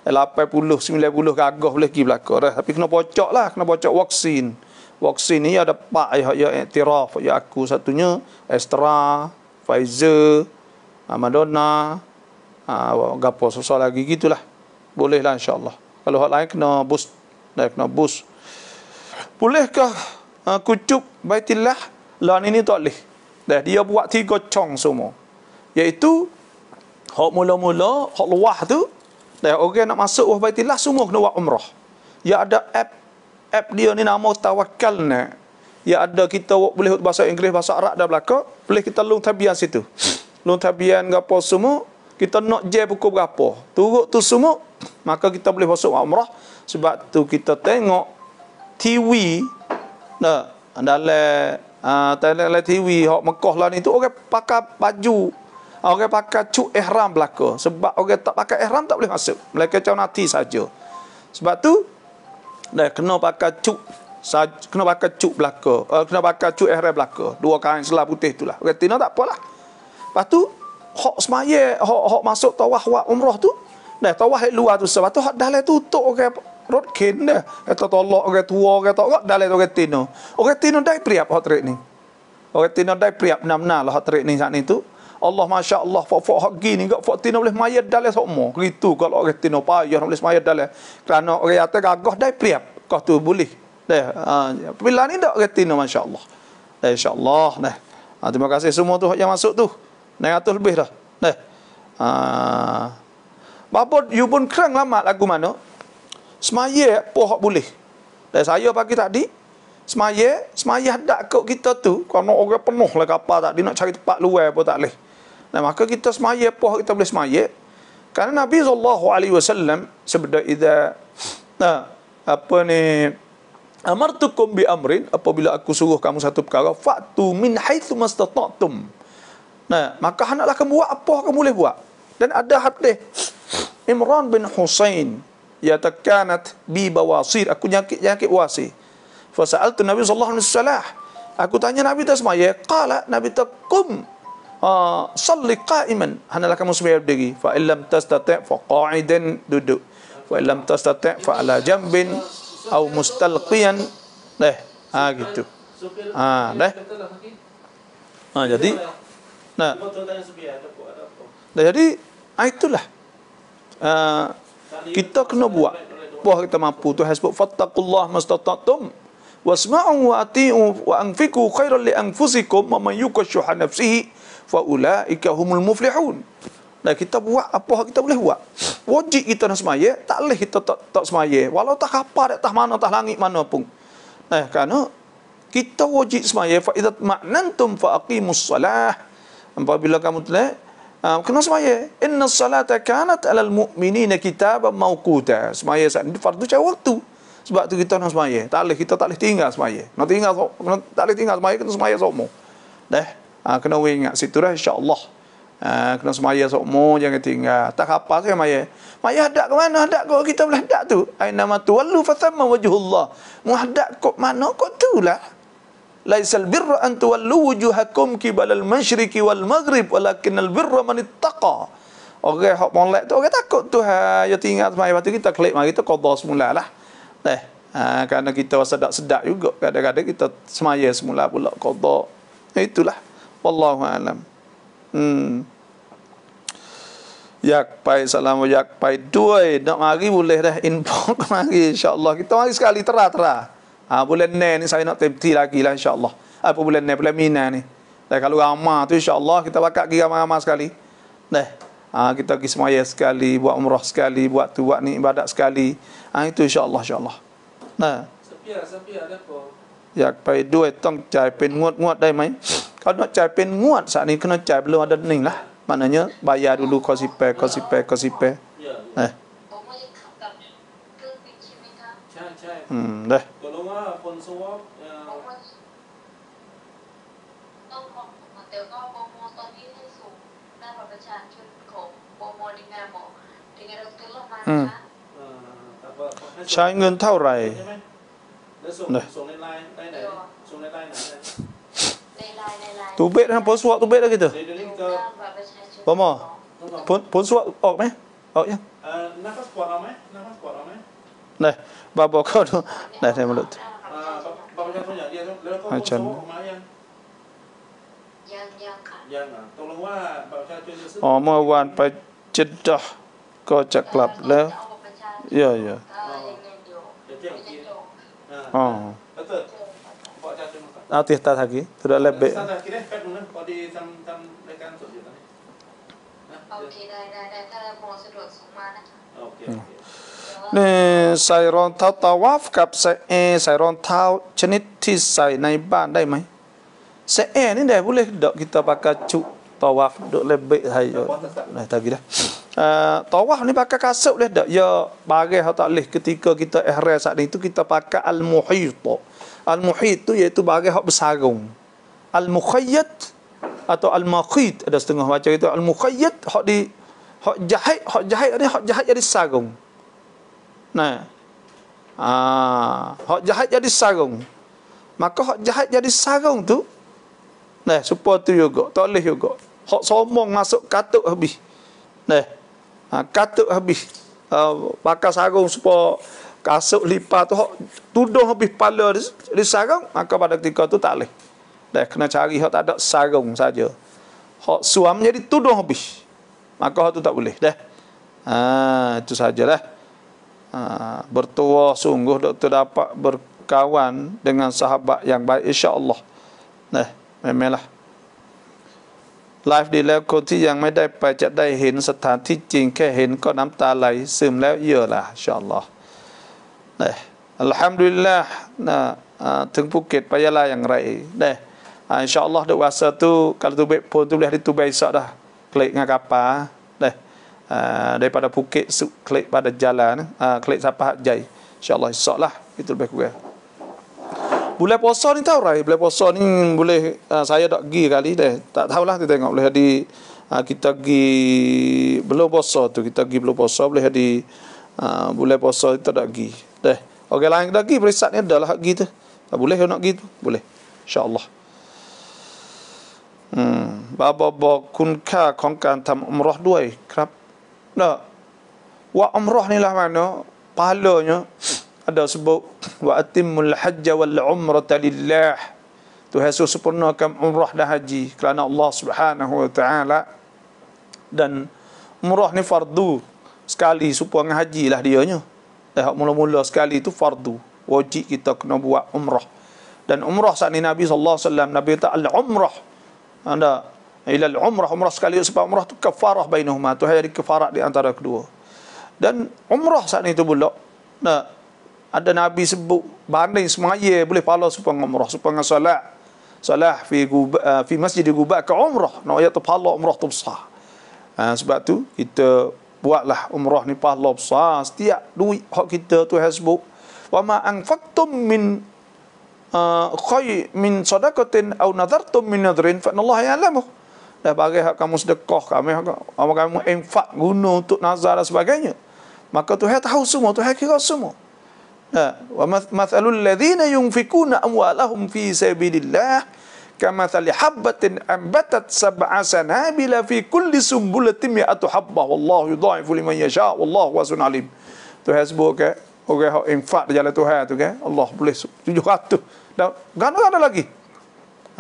80 90 gagah boleh pergi belaka tapi kena bocok lah kena bocok vaksin vaksin ni ada pak ya ya iktiraf ya aku satunya Astra, Pfizer, Moderna, ah uh, gapo susah lagi gitulah. Boleh lah insyaallah. Kalau hak lain kena boost, dah eh, kena boost. Bolehkah uh, ah, kucuk Baitillah lawan ini tak boleh. Dah dia buat tiga cong semua. yaitu, hak mula-mula, hak luah tu dah orang nak masuk wah Baitillah semua kena buat umrah. Ya ada app app dia ni nama tawakal tawakalna ya ada kita boleh bahasa Inggeris bahasa Arab dah belaka boleh kita lung tabian situ lung tabian apa semua kita nak je pukul berapa turut tu semua maka kita boleh masuk umrah sebab tu kita tengok TV nah dalam uh, ah, TV hok Mekah lah ni tu orang pakai baju Okey pakai cu ehram belaka sebab okey tak pakai ehram tak boleh masuk mereka macam nanti saja sebab tu dan kena pakai cuk kena pakai cuk belaka uh, kena pakai cuk ehre belaka dua kain selah putih itulah Okey okay, tak apalah lepas tu hok semaya hok hok masuk tawah wak umrah tu dan tawah luar tu sebab tu hok dalam tutup orang okay, rot ken dah kata tolak orang tua okey tak kok dalam orang tino okey tino dai priap hok trek ni orang tino dai priap nam-nam lah hok trek ni saat ni tu Allah Masya Allah Fak fak hak gini Gak fak tina boleh mayat dalam semua Gitu kalau orang tina payah boleh mayat dalam Kerana orang yata gagah Dari priap Kau tu boleh Dah ha, uh, Bila ni tak orang tina Masya Allah Dah insya Allah Dah ha, Terima kasih semua tu yang masuk tu Nah atuh lebih dah Nah, uh, Bapa you pun kerang lama lagu mana Semaya Poh boleh Dah saya pagi tadi Semaya, semaya dak kau kita tu, kalau orang penuh lah kapal tak dia nak cari tempat luar pun tak boleh. Nah, maka kita semaya apa kita boleh semaya? Karena Nabi sallallahu alaihi wasallam sebab ida nah, apa ni amartukum bi amrin apabila aku suruh kamu satu perkara fatu min haitsu mastata'tum. Nah, maka hendaklah kamu buat apa kamu boleh buat. Dan ada hadis Imran bin Husain ya takanat bi bawasir aku nyakit nyakit wasi. Fa sa'altu Nabi sallallahu alaihi wasallam Aku tanya Nabi tak semaya. Nabi tak Ah, salli qaiman hanalah kamu sembahyang berdiri fa illam tastati' fa qa'idan duduk fa illam tastati' fa jambin au mustalqian, deh ha ah, gitu ha ah, deh ha jadi nah dah jadi itulah uh, kita kena buat buah kita mampu tu hasbuk fattaqullah mastata'tum wasma'u wa ati'u wa anfiku khairan li anfusikum man yukashu nafsihi faulaika humul muflihun. Nah kita buat apa kita boleh buat. Wajib kita nak semaya, tak boleh kita tak tak semaya. Walau tak apa dak tak mana tak langit mana pun. Nah karena kita wajib semaya fa idza ma'nantum fa aqimus salah. Apabila kamu telah Um, kena semaya. Inna salata kanat alal mu'minina kitabam mawkuta. Semaya saat ini fardu cari waktu. Sebab tu kita nak semaya. Tak boleh, kita tak boleh tinggal semaya. Nak tinggal, tak boleh tinggal semaya, kena semaya semua. Dah ha, kena we ingat situ dah insyaallah ha, kena semaya sokmo jangan tinggal tak apa saya kan maya maya hadap ke mana hadap kau kita boleh hadap tu aina ma tuwallu fa thamma wajhullah mu hadap kok mana kok tu lah laisal birra an tuwallu wujuhakum qibalal masyriqi wal maghrib walakinal birra man ittaqa orang okay, hok molek tu orang okay, takut tu ha ya tinggal semaya batu kita klik mari tu qada semula lah teh ha, kerana kita rasa sedak juga kadang-kadang kita semaya semula pula qada itulah wallahu alam hmm yak pai salam yak pai duai nak mari boleh dah info kemari insyaallah kita mari sekali terah-terah ha boleh ni ni saya nak tepi lagi lah insyaallah apa boleh ni boleh mina ni dah kalau ramah tu insyaallah kita bakat pergi ramah-ramah sekali dah ha, kita pergi semaya sekali buat umrah sekali buat tu buat ni ibadat sekali ha itu insyaallah insyaallah nah sepia sepia ada apa yak pai duai tong cai pen nguat-nguat dai mai Kalau nak capai nguat saat ni kena capai belum ada ni lah. Maknanya bayar dulu kos ipe, kos ipe, kos ipe. Eh. Hmm, dah. Kalau mah konsol เดี๋ยวก็โปรโมตอนนี้ให้สูงหน้าบัตรประชาชนของโปรโมดิงานบอกดิงานเราเกินลงมานะใช้เงินเท่าไหร่ส่งในไลน์ได้ไหน Tubik dengan pun suap tubik dah kita. Pomo. Pun pun suap ok meh. Ok ya. Eh, nafas kuat ame, lah, nafas kuat ame. Lah, nah, babo kau tu. Nah, saya mulut. Macam. Yang yang yang ah, tolong wan lah, bahasa cuci oh mau wan pecedah kocak klub le ya ya oh আর তিস্তা থাকি তোর লেবে নে সাইরন থা তাওয়াফ কাপ সে এ সাইরন থাও চনিত থি সাই নাই বান দাই মাই সে এ নি দে বুলে দ কিতা পাকা চু তাওয়াফ দ লেবে হাই নাই তা গিরা আ তাওয়াফ নি পাকা কাসুক লে দ ইয়া বাগে হ তা লে কিতা ইহরে সা নি তু কিতা পাকা আল Muhith Al-Muhit tu iaitu bagai hak bersarung. Al-Mukhayyat atau Al-Maqit ada setengah baca itu. Al-Mukhayyat hak di hak jahit, hak jahit ni hak jahit jadi sarung. Nah. Ah, hak jahit jadi sarung. Maka hak jahit jadi sarung tu nah supo tu juga, tak boleh juga. Hak somong masuk katuk habis. Nah. Ha, katuk habis. Uh, bakar sarung supaya kasut lipat tu hok tuduh habis pala di sarung maka pada ketika tu tak leh dah kena cari hok tak ada sarung saja hok suam jadi tuduh habis maka hok tu tak boleh dah ha itu sajalah ha bertuah sungguh doktor dapat berkawan dengan sahabat yang baik insyaallah nah memelah Life delay คนที่ยังไม่ได้ไปจะได้เห็นสถานที่จริงแค่เห็นก็น้ำตาไหลซึมแล้วเยอะล่ะอินชาอัลลอฮ์ Dah, alhamdulillah. Ah, yang tu ah, tu tu kalau boleh hari Klik ได้อัลฮัมดุลิลละห์นะถึงภูเก็ตไปยะลาอย่างไรได้อินชาอัลลอฮ์ดวาซาตุกาลตุเบพูตุเบฮิตุเบอิสอดะคลิกงากาปาเดเอ่อ ah, daripada ภูเก็ตสุคลิกพ pada jalan อ่าคลิกซาปะใหญ่อินชาอัลลอฮ์อิสอดะอิตุเบกุเก lah. Boleh puasa ni tahu rai, boleh puasa ni boleh saya dak gi kali deh. Tak tahulah kita tengok boleh di kita gi belum puasa tu, kita gi belum puasa boleh di boleh puasa kita dak gi. Dah. Eh, orang lain dah pergi perisat ni adalah pergi tu. Tak boleh nak pergi tu. Boleh. InsyaAllah. Hmm. Bapa-bapa kunka kongkan tam umrah dua. Kerap. Tak. wa umrah ni lah mana. Pahalanya. Ada sebut. Wa atimul hajja wal umrata lillah. Tu hasil sepurnakan umrah dan haji. Kerana Allah subhanahu wa ta'ala. Dan umrah ni fardu. Sekali supaya haji lah dia. Dia. Eh, mula-mula sekali itu fardu. Wajib kita kena buat umrah. Dan umrah saat ini Nabi SAW, Nabi kata al-umrah. Anda, ila al-umrah, umrah sekali sebab umrah itu kefarah bainuhumah. Itu hari kafarah di antara kedua. Dan umrah saat itu pula, nah, ada Nabi sebut, banding semaya boleh pahala supaya umrah, supaya salat. Salah fi, guba, uh, eh, fi masjid di Guba ke umrah. Nak no, ayat tu pahala umrah tu besar. Uh, sebab tu kita buatlah umrah ni pahala besar setiap duit hak kita tu hasbuk wa ma anfaqtum min uh, khay min sadaqatin aw nadartum min nadrin fa Allah ya'lamu dah bagi hak kamu sedekah kami hak kamu infak guna untuk nazar dan sebagainya maka Tuhan tahu semua Tuhan kira semua Nah, wa mathalul ladzina yunfikuna amwalahum fi sabilillah kama thali habbatin ambatat sab'a sanabila fi kulli sumbulatin mi'atu habbah wallahu yudha'ifu liman yasha wallahu wasun alim tu hasbu ke eh? orang hok infak di jalan Tuhan tu ke eh? Allah boleh 700 dah gano ada lagi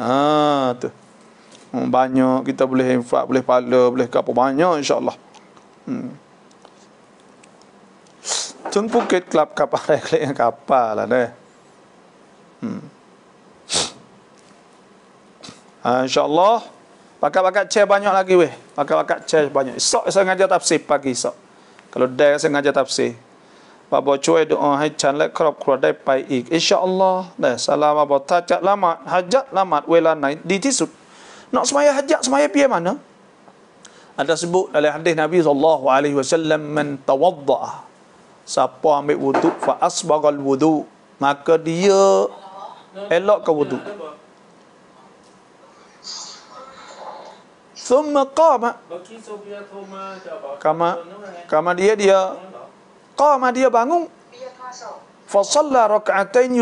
ha tu hmm, banyak kita boleh infak boleh pala boleh ke apa banyak insyaallah hmm Tun Phuket Club kapal yang kapal lah deh. Hmm. Ha, InsyaAllah. Pakat-pakat chair banyak lagi weh. Pakat-pakat chair banyak. Esok saya ngajar tafsir pagi esok. Kalau dia saya ngajar tafsir. Pak bo cuai eh, doa hai chan lek krop kro dai pai ik. Insyaallah. Nah, salam abo tajak lamat, hajat lamat wela nai di tisut. Nak semaya hajat semaya pi mana? Ada sebut dalam hadis Nabi saw men wasallam man tawadda. Siapa ambil wudhu fa asbagal maka dia elok ke wuduk. Thumma qama. Kama kama eh? dia dia qama dia bangun. Fa shalla rak'atain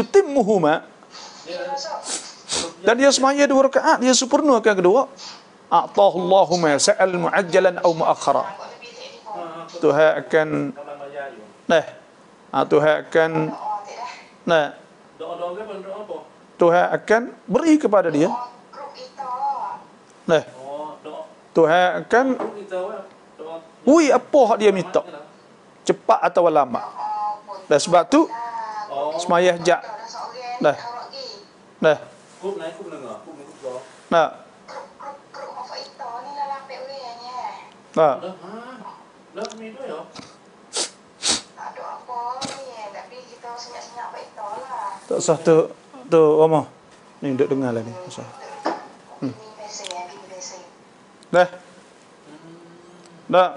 Dan dia semaya dua rakaat, dia sempurnakan kedua. Atahallahu ma sa'al mu'ajjalan aw mu'akhkhara. Ah, Tuhan akan ya. Nah. Ah, Tuhan akan eh. Nah. Tuhan akan beri kepada dia. Nah. Tuhan akan Ui apa hak dia minta Cepat atau lama Dah sebab tu Semayah jak Dah Dah Nah Nah Tak sah tu Tu Omar Ni duduk dengar lah ni Tak sah Hmm. Dah. Dah.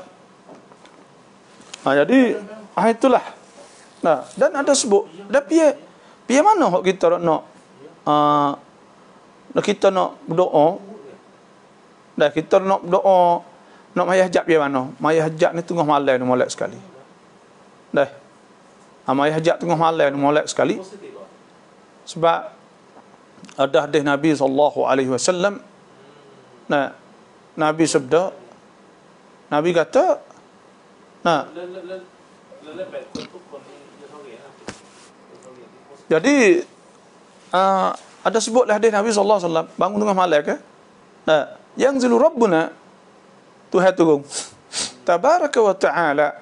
Ha, jadi ah itulah. Nah, dan ada sebut dah pia pia mana hok kita nak nak ha, uh, kita nak berdoa. Dah kita nak berdoa nak mayah hajat pia mana? Mayah hajat ni tengah malam ni molek sekali. Dah. Ha, mayah hajat tengah malam ni molek sekali. Sebab ada hadis Nabi sallallahu alaihi wasallam. Nah, Nabi sabda Nabi kata nah eh, jadi uh, ada sebutlah hadis Nabi sallallahu alaihi wasallam bangun tengah malam ke nah yang zulu rabbuna tuhan turun tabaraka wa taala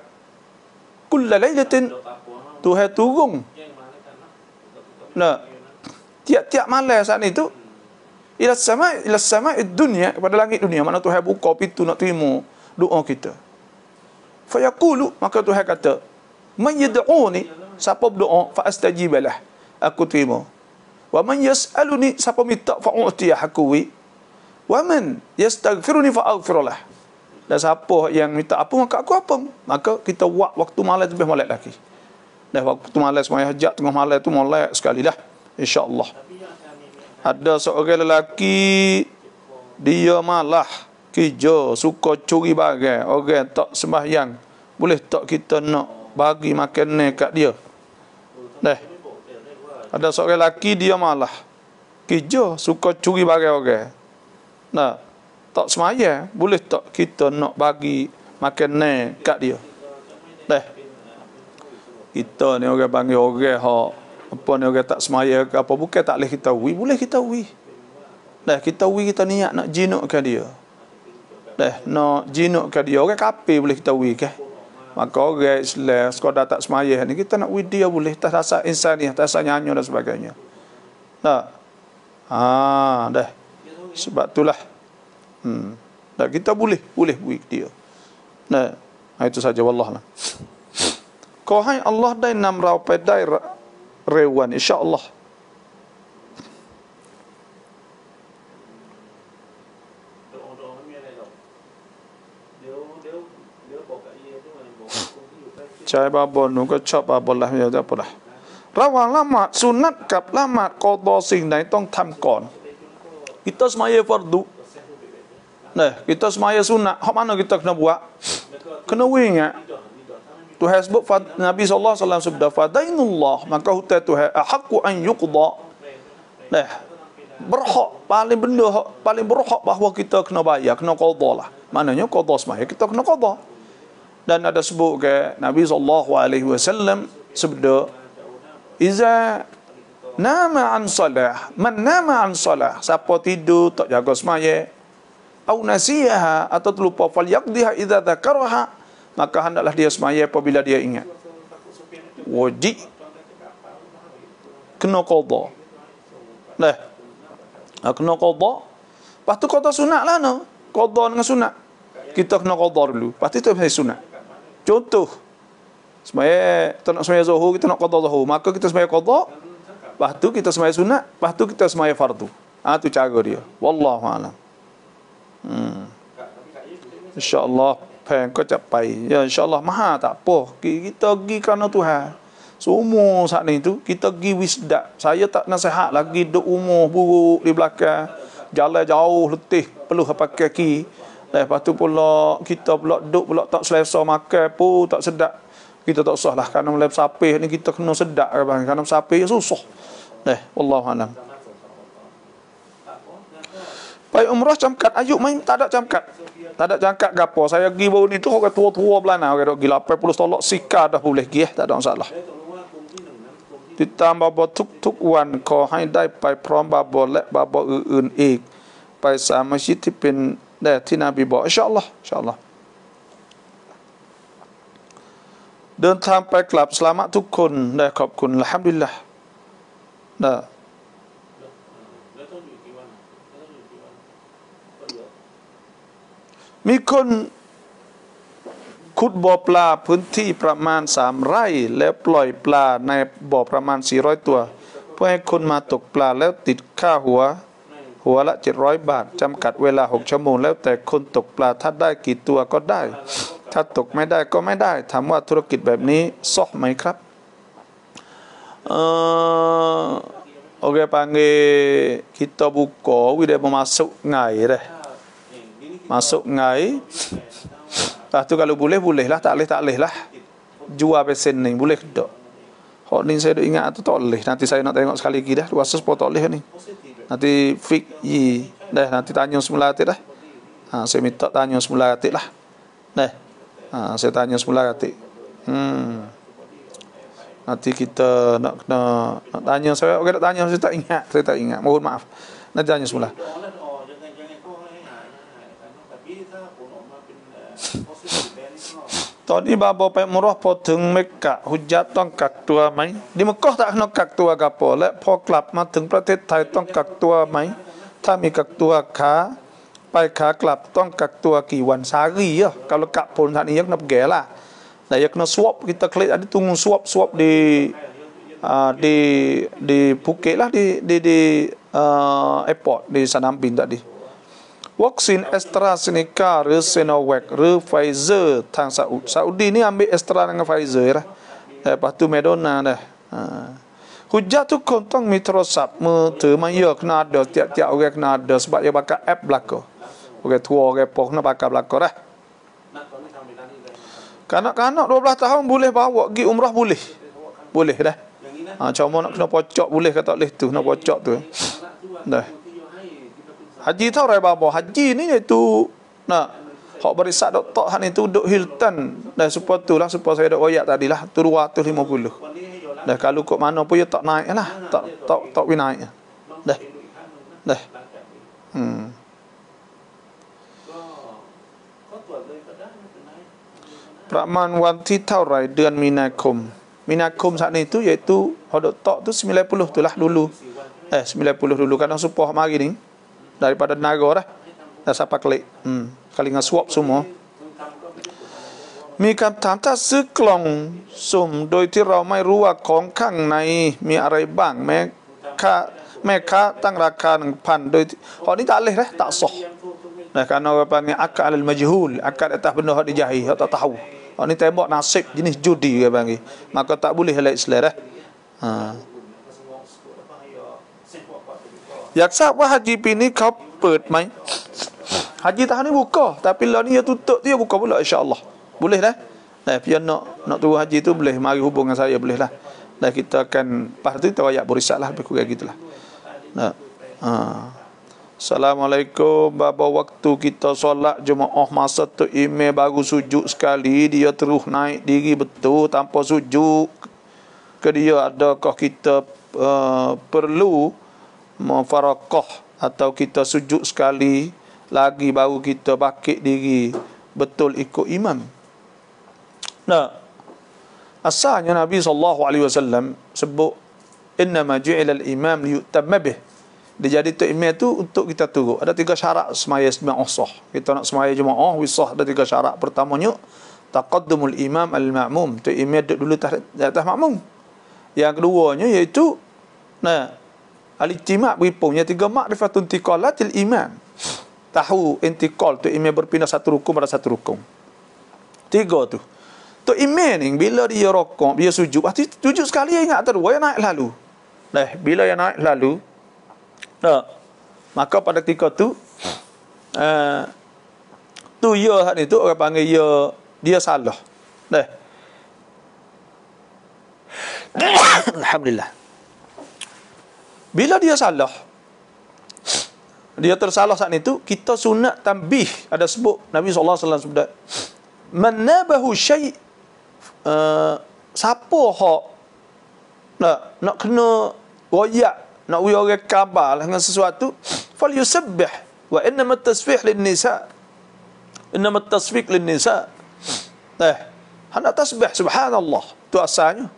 kull lailatin lah. tuhan turun nah kan, tiap-tiap malam saat itu ila sama ila sama dunia kepada langit dunia mana Tuhan buka pintu nak terima doa kita fa yaqulu maka Tuhan kata man yad'uni siapa berdoa fa astajibalah aku terima wa man yas'aluni siapa minta fa utiyah aku wi wa man yastaghfiruni fa aghfirlah dan siapa yang minta apa maka aku apa maka kita buat waktu malam lebih malam lagi Dah waktu malam semaya hajat tengah malam tu malam sekali lah insyaallah ada seorang lelaki dia malah kerja suka curi bagai orang tak sembahyang boleh tak kita nak bagi makan makanan kat dia deh ada seorang lelaki dia malah kerja suka curi bagai orang nah tak sembahyang boleh tak kita nak bagi makan makanan kat dia deh kita ni orang panggil orang hak apa ni orang tak semaya ke apa bukan tak boleh kita wui boleh kita wui dah kita wui kita niat nak jinuk ke dia dah nak ke dia orang kafir boleh kita wui ke maka orang Islam sekadar tak semaya ni kita nak wui dia boleh tak rasa insan dia tak rasa nyanyo dan sebagainya dah ha dah sebab itulah hmm dah kita boleh boleh wui dia nah ha, itu saja wallah lah kau hai Allah dai nam rau pedai rewan insyaallah Cai babo nu ก็ชอบบาบลาเมียจะปะระหว่างละหมาดสุนัตกับละหมาดกอดอสิ่งไหนต้องทําก่อนกิตอสมาเยฟาร์ดูเนี่ยกิตอสมาเยสุนัตฮอมานอกิตอกนะบัวคนวิ่งอ่ะ Tuhan sebut Nabi sallallahu alaihi wasallam sebut fadainullah maka hutai Tuhan hakku eh, an yuqda. Nah. Eh, berhak paling benda hak paling berhak bahawa kita kena bayar, kena qada lah. Maknanya qada semaya kita kena qada. Dan ada sebut ke Nabi sallallahu alaihi wasallam sebut iza nama an salah man nama an salah siapa tidur tak jaga semaya au nasiyaha atau terlupa fal yaqdiha idza dzakaraha maka hendaklah dia semaya apabila dia ingat wajib kena qada dah ha, kena qada lepas tu qada sunat lah no qada dengan sunat kita kena qada dulu lepas tu saya sunat contoh semaya kita nak semaya zuhur kita nak qada zuhur maka kita semaya qada lepas tu kita semaya sunat lepas tu kita semaya fardu ha, tu cara dia wallahu alam hmm insyaallah pen ko cak pai ya maha tak apa kita pergi kerana semua saat ni kita pergi wisda saya tak nasihat lagi duk umur buruk di belakang jalan jauh letih perlu pakai ki lepas tu pula kita pula duk pula tak selesa makan pun tak sedap kita tak usah lah kerana melep sapih ni kita kena sedap kan kerana sapih susah deh wallahu alam Baik umrah camkat, ayuk main tak ada camkat tak ada jangkat gapo. Saya pergi baru ni tu kau tua-tua belana Kau dok gila 80 tolak sika dah boleh pergi eh, tak ada masalah. Ditambah bot tuk tuk wan ko hai dai pai prom babo le babo uun e, ik e. pai sa masjid ti pin da ti nabi bo insyaallah insyaallah. Dan sampai kelab selamat tukun dan kau kun alhamdulillah. Nah, มีคนขุดบ่อปลาพื้นที่ประมาณสามไร่แล้วปล่อยปลาในบ่อประมาณ 400 ตัว เพื่อให้คนมาตกปลาแล้วติดค่าหัว หัวละ 700 บาท จำกัดเวลา 6 ชั่วโมงแล้วแต่คนตกปลาถ้าได้กี่ตัวก็ได้ ถ้าตกไม่ได้ก็ไม่ได้ถามว่าธุรกิจแบบนี้ซอกไหมครับเออคป e งเ n g g i l kita buka, ด i r a mau masuk masuk ngai. Lepas tu kalau boleh boleh lah, tak boleh tak boleh lah. Jual pesen ni boleh tak? Hok ni saya ingat tu tak boleh. Nanti saya nak tengok sekali lagi dah, dua ses pun tak boleh ni. Nanti fik ye. Dah nanti tanya semula hati dah. Ha, saya minta tanya semula hati lah. Dah. Ha, saya tanya semula hati. Hmm. Nanti kita nak kena nak tanya saya, okey tak tanya saya tak ingat, saya tak ingat. Mohon maaf. Nanti tanya semula. ตอนนี้บาบอไปมุรอพอถึงเมกกะฮุจัดต้องกักตัวไหมดิมันก็ต้องกักตัวกับปอและพอกลับมาถึงประเทศไทยต้องกักตัวไหมถ้ามีกักตัวขาไปขากลับต้องกักตัวกี่วันสารีอ่ะกาลกะผลทานยักนับแก่ละแต่ยักนับสวบกิตะเคลิดอันนี้ตุงสวบสวบดี di di Phuket lah di di di uh, airport di Sanam Bin tadi. วัคซีนแอสตราเซเนกาหรือเซโนแวคหรือไฟเซอร์ทางซาอุดซาอุดีนี่อเมริกาสตราและไฟเซอร์นะแต่ปัตุเมโดนาเนี่ยคุณจะทุกคนต้องมีโทรศัพท์มือถือมาเยอะขนาดเดียวเจ้าเจ้าเอาแบบขนาดเดียวสบายแบบแอปลักก็โอเคทัวร์แบบพกนะแบบกับลักก็นะ Kanak-kanak 12 tahun boleh bawa pergi umrah boleh. Boleh dah. Ha, cuma nak kena pocok boleh kata boleh tu. Nak pocok tu. Dah. Haji tahu rai babo. Haji ni iaitu nak hak berisak doktor han itu dok Hilton dan supo tulah lah saya dok oyak tadi lah 250. Dah kalau kok mana pun ya tak naik lah. Tak tak tak wi naik. Dah. Dah. Hmm. Prakman wanti tahu rai dengan minakum. Minakum saat ni tu iaitu hok doktor tu 90 tu lah dulu. Eh 90 dulu kadang supo mari ni daripada naga dah. Dah siapa klik. Hmm. Kali dengan swap semua. มีคำถามถ้าซื้อกล่องสุ่มโดยที่เราไม่รู้ว่าของข้างในมีอะไรบ้างแม่ค้าแม่ค้าตั้งราคาหนึ่งพันโดยขอนี้ตัดเลยนะตัดสอกนะครับนอกไปนี่อักขะอัลมัจฮูลอักขะตัดบุญฮะดิจัยเขาตัดทาวขอนี้เทมบอกนาสิบจินิสจุดีกันบางทีมันก็ตัดบุลีเฮเลสเลยนะอ่าอยากทราบว่าฮาจีปีนี้เขาเปิดไหมฮาจีตาานี้บุกก็แต่ปีลอนี้ยตุตเตี้ยบุกก็บุลอิชาอัลลอฮ์บุลเลยนะเนี่ยพี่น้องน้องตัวฮาจีตุบุลเลยมาอยู่หุบงานสายบุลเลยละแล้วคิดว่ากันปาร์ตี้ตัวอยากบริษัทละไปคุยกันกันละนะอ่า Assalamualaikum Bapa waktu kita solat Jumaah masa tu ime bagus sujud sekali Dia terus naik diri betul Tanpa sujud Ke dia adakah kita uh, Perlu Perlu mufaraqah atau kita sujud sekali lagi baru kita bakit diri betul ikut imam. Nah. Asalnya Nabi sallallahu alaihi wasallam sebut inna ma ji'al al imam li yutamma bih. Dia jadi tu imam tu untuk kita turut. Ada tiga syarat semaya jemaah sah. Kita nak semaya jemaah oh, wisah ada tiga syarat. Pertamanya taqaddumul imam al ma'mum. Tu imam duduk dulu atas makmum. Yang keduanya iaitu nah Ali ijtima berhimpunnya tiga mak makrifatun tiqalatil iman. Tahu intiqal tu iman berpindah satu rukun pada satu rukun. Tiga tu. Tu iman ni bila dia rokok, dia sujud, pasti ah, sujud sekali dia ingat terus, dia naik lalu. Nah, bila dia naik lalu, nah, maka pada ketika tu uh, tu ya hak ni tu orang panggil ya dia salah. Nah. Alhamdulillah. Bila dia salah, dia tersalah saat itu, kita sunat tambih. Ada sebut Nabi SAW sebut, Menabahu syait, uh, eh, siapa hak nak, nak kena royak, nak uya orang kabar lah dengan sesuatu, fal yusabbih. Wa innama tasfih lin nisa. Innama tasfih lin nisa. Eh, hendak tasbih subhanallah. Itu asalnya.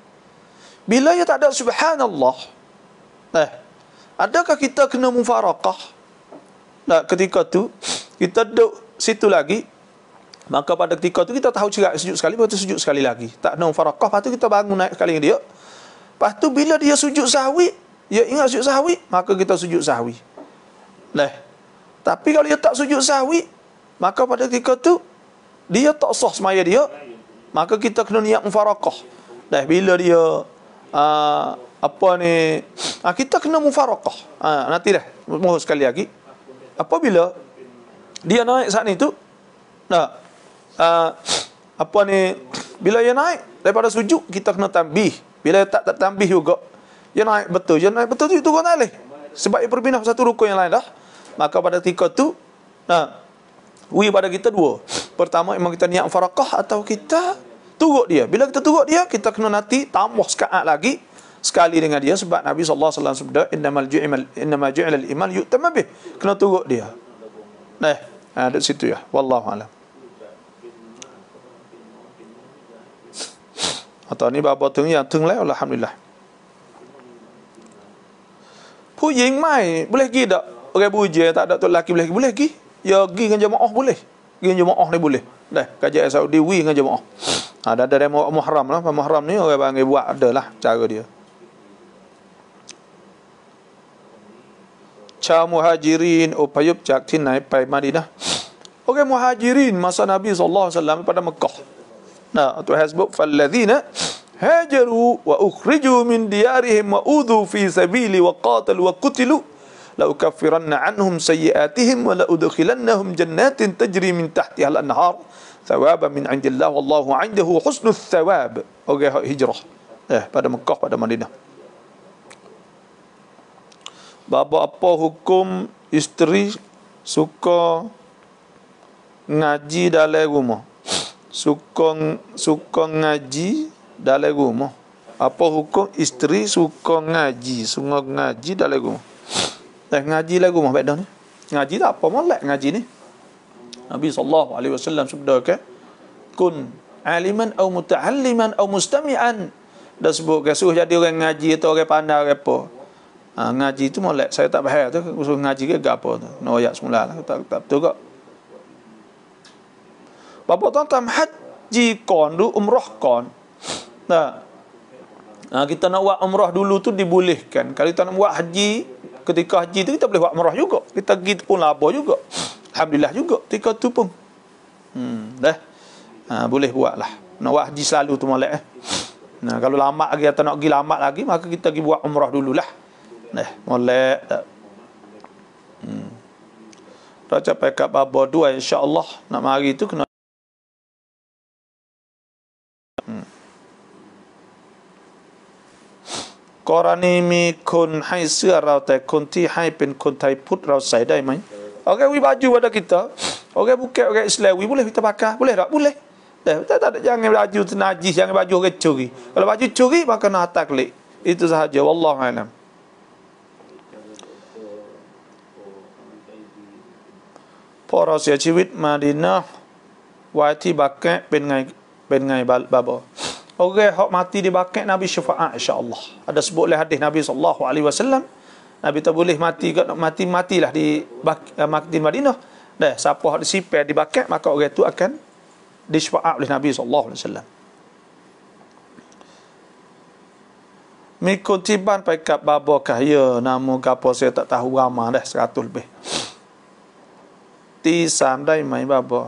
Bila dia tak ada subhanallah, eh, Adakah kita kena mufarakah? Nah, ketika tu kita duduk situ lagi maka pada ketika tu kita tahu juga sujud sekali baru tu sujud sekali lagi tak ada mufarakah lepas tu kita bangun naik sekali dengan dia lepas tu bila dia sujud sahwi dia ingat sujud sahwi maka kita sujud sahwi nah tapi kalau dia tak sujud sahwi maka pada ketika tu dia tak sah semaya dia maka kita kena niat mufarakah nah bila dia aa, ah, apa ni ha, kita kena mufarakah ha, nanti dah mohon sekali lagi apabila dia naik saat ni tu nah ha, apa ni bila dia naik daripada sujud kita kena tambih bila dia tak, tak tambih juga dia naik betul dia naik betul tu itu kau naik sebab dia berpindah satu rukun yang lain dah maka pada ketika tu nah Wui pada kita dua Pertama memang kita niat farakah Atau kita Turut dia Bila kita turut dia Kita kena nanti Tambah sekaat lagi sekali dengan dia sebab Nabi sallallahu alaihi wasallam sabda innamal ju'mal innama ju'ala al-iman yu'tamma bih. Kena turut dia. Nah, eh, ha, ada situ ya. Wallahu alam. Atau ni bapa tung yang tung lah alhamdulillah. Puying mai boleh gi tak? Orang buje tak ada tu laki boleh pergi. Boleh gi. Ya gi dengan jemaah boleh. Pergi dengan jemaah ni boleh. Dah, kerja Saudi wi dengan jemaah. Ha, ada demo muhram lah. Muhram ni orang panggil buat adalah cara dia. ชาวมุฮัจิรินอพยพจากที่ไหนไปมาดีนะโอเคมุฮัจิรินมาสนับีสุลต่านละมัปดามกะนะตัวฮะสบุฟัลลัดีนะฮะจรูวะอุคริจูมินดิยาริฮิมวะอูดูฟีซาบีลีวะกาตัลวะกุติลุลาอุคัฟฟิรันน์อันฮุมซัยอาติฮิมวะลาอุดุคิลันน์ฮุมจันนัตินตจรีมินทัพติฮัลอันฮาร์ทวาบะมินอันจิลลาห์วะลลอฮุอันดะฮุฮุสนุทวาบโอเคฮิจรอห์เอ๊ะปดามกะปดามดีนะ bab apa hukum isteri suka ngaji dalam rumah suka suka ngaji dalam rumah apa hukum isteri suka ngaji suka ngaji dalam rumah Eh, ngaji lagu mah bedah ni. Ngaji tak apa molek ngaji ni. Nabi sallallahu alaihi wasallam sabda ke, kun aliman au mutaalliman au mustami'an. Dah sebut ke suruh jadi orang ngaji atau orang pandai apa ha, ngaji tu molek saya tak faham tu usul ngaji ke gapo tu no ayat semula lah tak tak betul kok bapa tuan haji kon du umrah kon nah ha, kita nak buat umrah dulu tu dibolehkan kalau kita nak buat haji ketika haji tu kita boleh buat umrah juga kita pergi pun labo juga alhamdulillah juga ketika tu pun hmm dah ha, boleh buatlah nak buat haji selalu tu molek eh. Nah, kalau lama lagi atau nak pergi lama lagi, maka kita pergi buat umrah dululah né mole hmm raja pekak babo dua insyaallah nak mari tu kena กรณีมีคนให้เสื้อเราแต่คนที่ให้เป็นคนไทยพุทธเราใส่ได้ไหมโอเควิบาจูวันเดกิตอโอเคบุกเกอโอเคอิสลามวิบุเลวิตาบากาบุเลหรอบุเลแต่แต่แต่ยังไงบาจูทนาจีสยังไงบาจูโอเคจุกีแล้วบาจูจุกีมันก็น่าตักเลยอิทุสหะเจวัลลอฮฺอัลลอฮฺพ่อเราเสียชีวิตมาดินเนาะไว้ที่บักแกะเป็นไงเป็นไงบาบอโอเคเขามาที่ดีบักแกะนบีชฟะอ่ะอิชาอัลลอฮ์อัลลอฮ์สบุลเลฮัดดิ์นบีสัลลัลลอฮุอะลัยฮิวะสัลลัมนบีตะบุลิห์มาที่ก็มาที่มาที่ลาดิบักมาดินมาดินเนาะเด้สับพ่อดิสิเปดิบักแกะมาก็โอเคตัวอักันดิชฟะอ่ะลินบีสัลลัลลอฮุอะลัยฮิวะสัลลัมมีคนที่บ้านไปกับบาบอกะเยอะนามุกับโพเซตตะฮุกามาเด้สกัดตุลเบตีสามได้ไหมบ้าบอ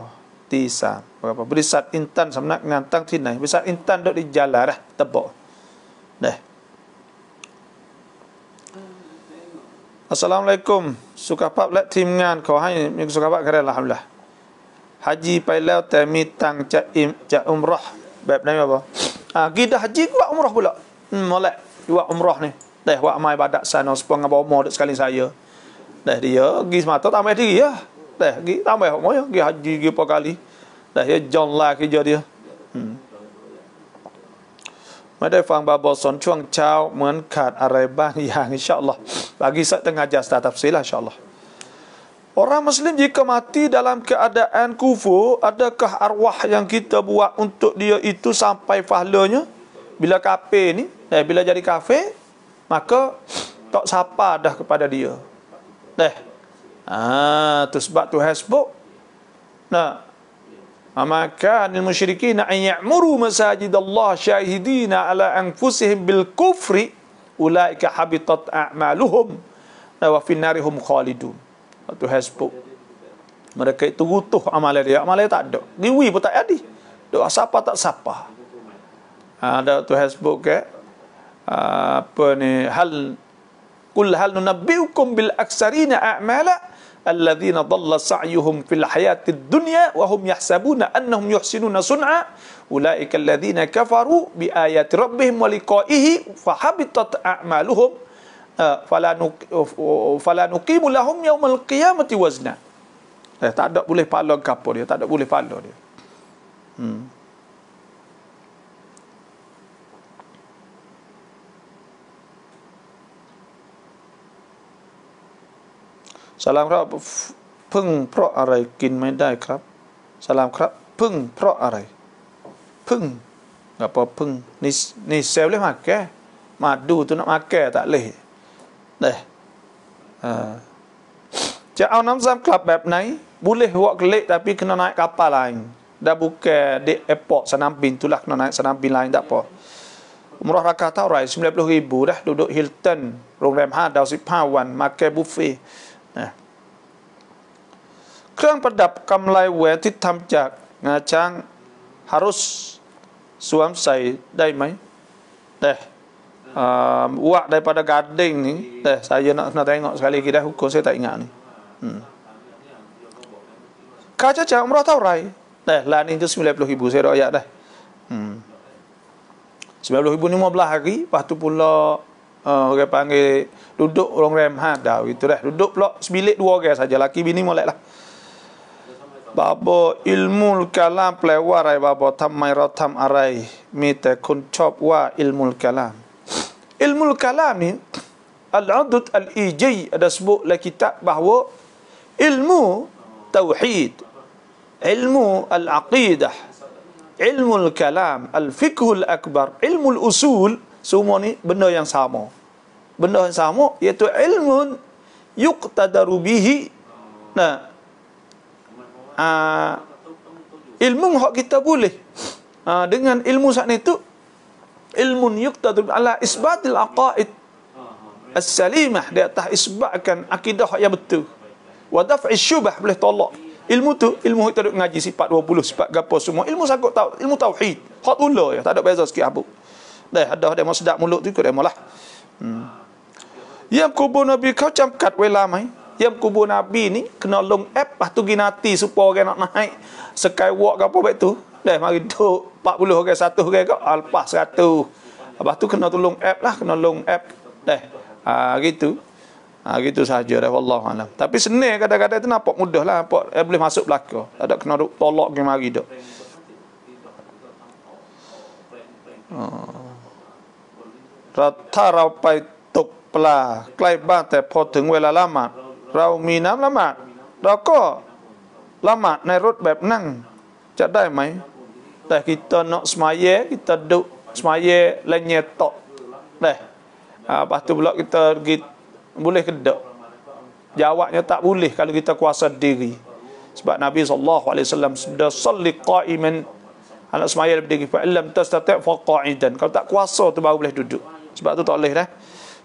ตีสามบ้าบอบริษัทอินตันสำนักงานตั้งที่ไหนบริษัทอินตันดอดิจัลล่ะตะบอกเด้ Assalamualaikum สุขภาพและทีมงานขอให้มีสุขภาพแข็งแรงครับล่ะฮัจีไปแล้วแต่มีตังจะอิมจะอุมรห์แบบไหนบ้าบออากีดฮัจีว่าอุมรห์บุลมาละว่าอุมรห์นี่เด้ว่าไม่บาดักสานอสปองกับบ่หมดสกัลิสายเยอะเด้ดีเยอะกีสมาตัวตามไปที่เยอะ Dah, pergi tambah hak moyo, pergi haji berapa kali. Dah ya John lah kerja dia. Hmm. Mari faham bab son cuang chao mun kat araiban yang insyaallah bagi sat tengah jas tak tafsir lah insyaallah. Orang Muslim jika mati dalam keadaan kufur, adakah arwah yang kita buat untuk dia itu sampai fahlanya? Bila kafe ni, eh, bila jadi kafe, maka tak sapa dah kepada dia. Eh, Ah, tu sebab tu hasbuk. Nah. Maka al musyrikin an ya'muru masajid Allah syahidina ala anfusihim bil kufri ulaika habitat a'maluhum wa fi narihum khalidun. Tu hasbuk. Mereka itu utuh amal dia. Amal tak ada. Diwi pun tak ada. Doa siapa tak siapa. Ah, ada tu hasbuk ke? Eh? Ah, apa ni hal kul hal nunabbiukum bil aksarina a'mala الذين ضل سعيهم في الحياة الدنيا وهم يحسبون أنهم يحسنون صنعا أولئك الذين كفروا بآيات ربهم ولقائه فحبطت أعمالهم آه، فلا نقيم لهم يوم القيامة وزنا eh، tak ada boleh pala kapur dia tak ada boleh pala dia hmm สลามครับพึ่ง เพราะอะไรกินไม่ได้ครับสลามครับพึ่งเพราะอะไร พึ่งกับพอพึ่งนี่นี่เซลเลยมาแก่มาดูตัวน้ำมาแก่ตะเลยเด้อจะเอาน้ำซ้ำกลับแบบไหนบุเลหัวเละแต่พี่ขนาดไหนกับปลาไหลดับบุกแก่เด็กแอปโปสนามบินตุลักขนาดไหนสนามบินไลน์ดับปอมรรคาเท่าไรสิบเอ็ดกันบูนะดูดูฮิลตันโรงแรมห้าดาวสิบห้าวันมาแก่บุฟเฟ่เครื่องประดับกําไลแหวนที่ทําจากงาช้างฮารุสสวมใส่ได้ไหมได้อวะได้ปฏิการดิ่งนี่แต่สายนนาแตงก็สกายกีได้ฮุกโกเซตัยงานนี่ค่าใช้จ่ายอุโมงค์เท่าไรแต่ลานินจะสิบเอ็ดพันบุเซโรยะได้สิบเอ็ดพันนี่มอบลาฮากีพัตุพุลล์เออแกพังเกดุดุโรงแรมห้าดาวอิตุเรดุดุพลสิบเอ็ดดัวแกสั่งจ่ายลักกี้บินนี่มอเล่ละบาบออิลมุลกาลามแปลว่าอะไรบาบอทำไมเราทำอะไรมีแต่คนชอบว่าอิลมุลกาลามอิลมุลกาลามนี่อัลอัดุตอัลอีจีอัดสบุลกิตะบาวอิลมุตวฮีดอิลมุอัลอะกีดะอิลมุลกาลามอัลฟิกฮุลอักบารอิลมุลอุซูลซูโมนี่บันโยังซามอบันโยังซามอเยตุอิลมุนยุกตัดรูบีฮีนะ uh, ilmu hak kita boleh uh, dengan ilmu saat itu ilmu yuktadu ala isbatil aqaid as-salimah dia tak isbatkan akidah yang betul wa daf'i syubah boleh tolak ilmu tu ilmu kita duk ngaji sifat 20 sifat gapo semua ilmu sangkut tau ilmu tauhid hak ulah ya tak ada beza sikit abuk dah ada dia mau sedap mulut tu ikut dia mulah hmm. yang kubur nabi kau camkat wela mai yang kubur Nabi ni kena long app lepas tu gina hati supaya orang nak naik skywalk ke apa baik tu dah mari duk 40 orang 1 orang ke ah, lepas 100 lepas tu kena tolong app lah kena long app dah ah gitu ah gitu sahaja dah Allah Alam tapi seni kadang-kadang tu nampak mudah lah nampak eh, boleh masuk belakang tak ada kena duk tolak ke mari duk ah. Rata rapai tuk pelah Klaibah teh potong wela lama เรามีน้ำละหมาดเราก็ละหมาดในรถแบบนั่งจะได้ไหมแต่กิตโนสมาเยกิตดุสมาเยและเนตโตเลยปัตุบล็อกกิตกิตบุเลกิดดุ ha, Jawabnya tak boleh kalau kita kuasa diri. Sebab Nabi SAW sudah salli qa'iman. Anak semaya berdiri. Fa'ilam tas tatak fa'qa'idan. Kalau tak kuasa tu baru boleh duduk. Sebab tu tak boleh dah. Eh?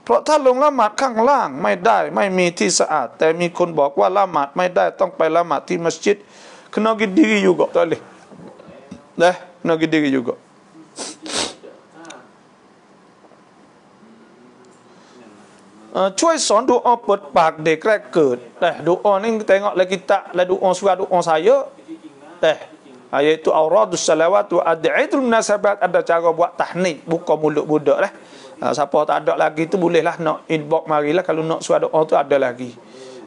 เพราะถ้าลงละหมาดข้างล่างไม่ได้ไม่มีที่สะอาดแต่มีคนบอกว่าละหมาดไม่ได้ต้องไปละหมาดที่มัสยิดคือนกิดีอยู่ก็ตัวเลยนะขนกิดีอยู่ก็ช่วยสอนดูอเปิดปากเด็กแรกเกิดแต่ดูอ้นี่แต่งอและกิตะและดูอ้สวาดูอ้สายเยอะแต่ yaitu auradus salawat wa ad'itul munasabat ada cara buat tahnik buka mulut budak lah ha, siapa tak ada lagi tu bolehlah nak inbox marilah kalau nak suara doa tu ada lagi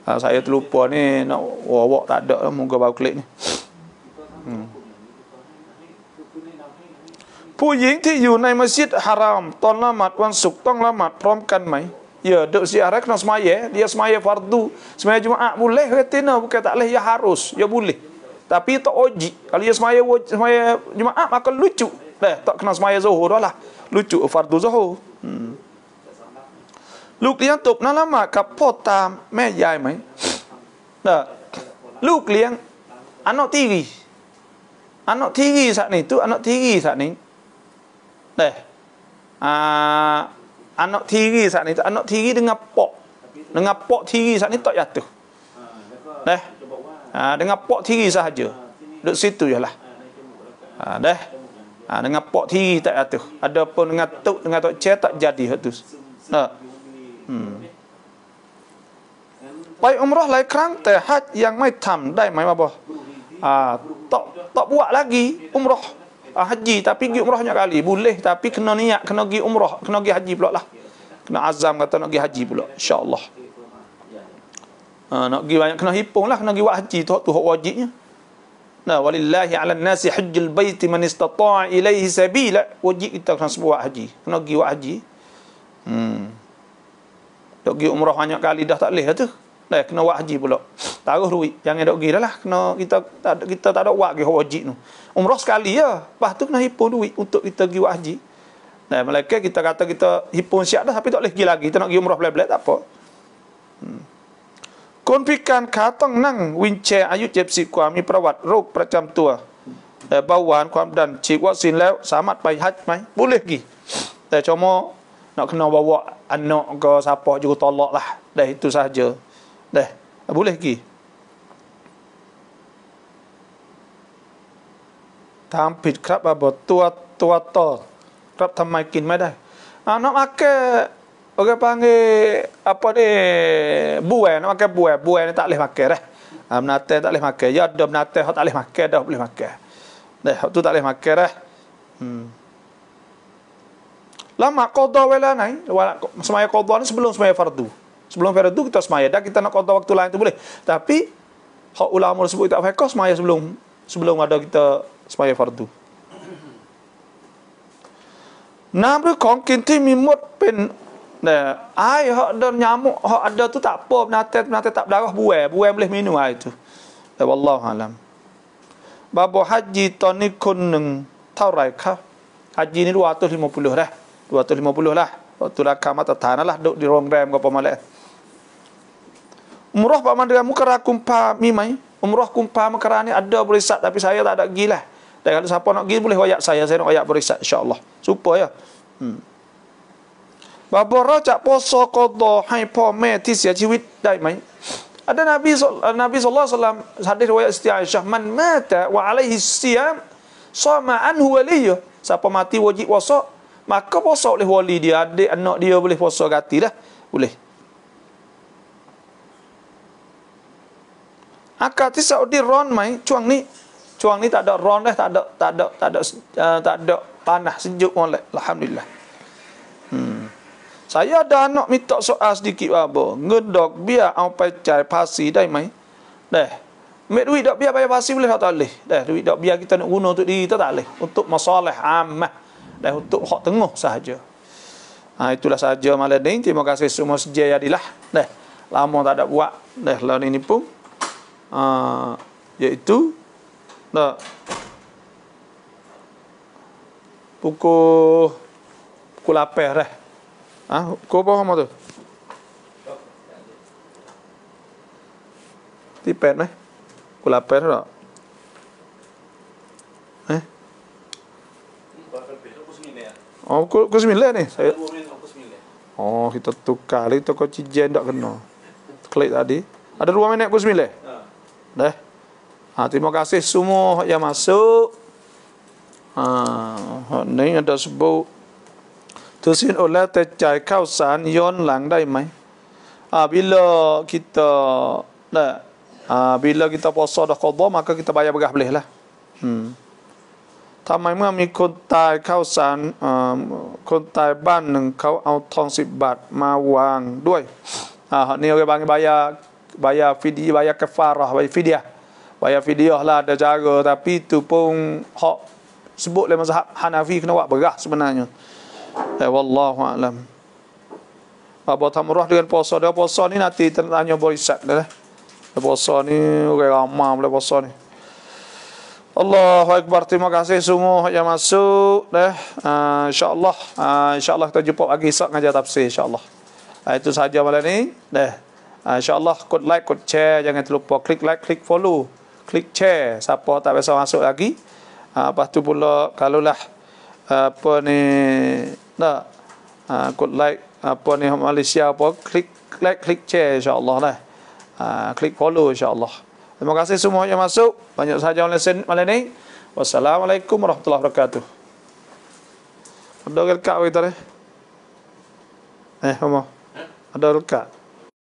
ha, saya terlupa ni nak wawak tak ada lah moga baru klik ni hmm. ผู้หญิงที่อยู่ในมัสยิดฮารามตอนละหมาดวันศุกร์ต้องละหมาดพร้อมกันไหมเยอะดูสิอะไรก็น่าสมัยเดียสมัยฟาร์ดูสมัยจุมาอ่ะบุลเล่ก็ตีน่ะบุกแต่เลยย่าฮารุสย่าบุลเล่ ya, ya, ya, tapi itu oji kalau dia semaya Jumaat, jemaah maka lucu deh tak kena semaya zuhur lah lucu fardu zuhur. Hmm. ลูกเลี้ยงตบน้าละหมาดกับพ่อตาแม่ยายไหมนะลูกเลี้ยงอันนอทีกีอันนอทีกีสักนี่ตัวอันนอทีกีสักนี่เด้ออ่าอันนอทีกีสักนี่ตัวอันนอทีกีดึงอับปอกดึงอับปอกทีกีสักนี่ต่อยัดตัวเด้ออ่าดึงอับปอกทีกีสักเดียวดูสิตัวอย่าละอ่าเด้อ Ha, dengan pok thi tak ada Ada pun dengan tok dengan tok cer tak jadi tu. Nah, ha. Hmm. Pai umrah lain kerang teh hat yang mai tam dai mai apa? Ah, ha, tak tak buat lagi umrah. Ha, haji tapi pergi umrah kali. Boleh tapi kena niat kena pergi umrah, kena pergi haji pula lah. Kena azam kata nak pergi haji pula. InsyaAllah. Ha, nak gi banyak kena hipung lah kena gi buat haji tu tu hak wajibnya. Nah, walillahi ala nasi hajjul baiti man istata' ilaihi sabila. Wajib kita kena sebuah haji. Kena pergi buat haji. Hmm. Dok pergi umrah banyak kali dah tak boleh tu. Dah kena buat haji pula. Taruh duit. Jangan dok gila lah. Kena kita tak kita tak ada buat ke wajib tu. Umrah sekali ya. Lepas tu kena hipo duit untuk kita pergi buat haji. Nah, malaikat kita kata kita hipo siap dah tapi tak boleh pergi lagi. Kita nak pergi umrah belak-belak tak apa. คนพิการขาต้องนั่ง วินแชร์อายุเจ็บสิบกว่ามีประวัติโรคประจำตัวเบาหวานความดันฉีดวัคซีนแล้วสามารถไปฮัทไหมบุเลกีแต่ชมอนอกนอบาวะอันนอก็สะพออยู่ตลอดละได้ตุซาเจอได้บุเลกีถามผิดครับอบตัวตัวต่อครับทำไมกินไม่ได้อ่าน้องอักเก Orang panggil apa ni buah nak makan buah buah ni tak boleh makan dah. Ha ah, menate tak boleh makan. Ya ada menate hak tak boleh makan dah boleh makan. Dah tu tak boleh makan dah. Hmm. Lama qada wala nai, wala semaya qada ni sebelum semaya fardu. Sebelum fardu kita semaya dah kita nak qada waktu lain tu boleh. Tapi hak ulama sebut tak fakos semaya sebelum sebelum ada kita semaya fardu. Nama นามหรือของกินที่มีมดเป็น Nah, ai hak ada nyamuk hak ada tu tak apa binatang binatang tak berdarah buai, buai boleh minum air tu. Eh, wallahu alam. Babo haji tahun ni kun nang tarai ka. Haji ni 250 dah. 250 lah. Waktu lah kamat tanah lah duk di rongrem ke pemalek. Umrah paman dengan muka rakum pa mimai. Umrah kumpa mekara ni ada berisat tapi saya tak ada gila. Dan kalau siapa nak gila boleh wayak saya. Saya nak wayak berisat insyaAllah. Supaya. Hmm. บาบอกเราจะโพสกอดอให้พ่อแม่ที่เสียชีวิตได้ไหมอันนบีนบีสุลต่านสัตย์ได้ถวายสติอัชมันมาแต่ว่าอะไรฮิสียมซอมาอันหัวลียสัพพมาติวจิวสอมาก็พอสอบเลยหัวลีเดียดเด็กน้องเดียวเลยพอสอบกันทีละเลยอากาศที่ซาอุดีร้อนไหมช่วงนี้ช่วงนี้ตัดดอกร้อนเลยตัดดอกตัดดอกตัดดอกตัดดอกปานะสิจุกมาเลยละฮัมดุลิลละอืม saya ada anak minta soal sedikit apa. Ngedok biar aku pecah pasir dah mai. Dah. Ambil duit tak biar bayar pasir boleh tak boleh. Dah duit dok biar kita nak guna untuk diri tak boleh. Untuk masalah amah. Dah untuk hak tengah sahaja. Ha, itulah sahaja malam ini. Terima kasih semua sejaya jadilah. Dah. Lama tak ada buat. Dah. Lalu ini pun. Uh, iaitu. Dah. Pukul. Pukul 8 dah. Eh. ها کو بہ محمد تی پیر mai, کلا پیر ہڑا ہیں او کو کس ملے نے سے Oh, kita tukar. Kita kau cijen tak kena. Klik tadi. Ada ruang minat kau sembilan? Ha. Dah. Ha, terima kasih semua yang masuk. Ha, ni ada sebut. ถือศีลอดแล้วแต่จ่ายข้าวสารย้อนหลังได้ไหมอาบิลคิตนะอาบิลคิตาพอสอดคอบอมาก็คิตาบายาบกับเลยละทำไมเมื่อมีคนตายข้าวสารคนตายบ้านหนึ่งเขาเอาทองสิบบาทมาวางด้วยอ่าเนี่ยบางบายาบายาฟิดีบายากฟาร์หรอบายฟิดีบายาฟิดีอ่ะละเดจาโกแต่พี่ตุ้งเขาสบุเลยมาสหฮานาฟีคนว่าเบกะสมนานอยู่ Eh, wallahu a'lam. Apa ah, tamrah dengan puasa dia? Puasa ni nanti tanya berisat dia lah. Puasa ni orang ramah boleh puasa ni. Allahu akbar. Terima kasih semua yang masuk deh. Uh, ah, insya-Allah uh, insya-Allah kita jumpa lagi esok ngajar tafsir insya-Allah. Uh, itu sahaja malam ni deh. Uh, insya-Allah kod like, kod share jangan terlupa klik like, klik follow, klik share. Siapa tak biasa masuk lagi. Uh, lepas tu pula kalau lah apa ni dah ha, Kut like apa ni Malaysia apa klik like klik share insyaallah dah ha, klik follow insyaallah terima kasih semua yang masuk banyak sahaja lesson malam ni wassalamualaikum warahmatullahi wabarakatuh ada ke kak kita ni eh homo ada ke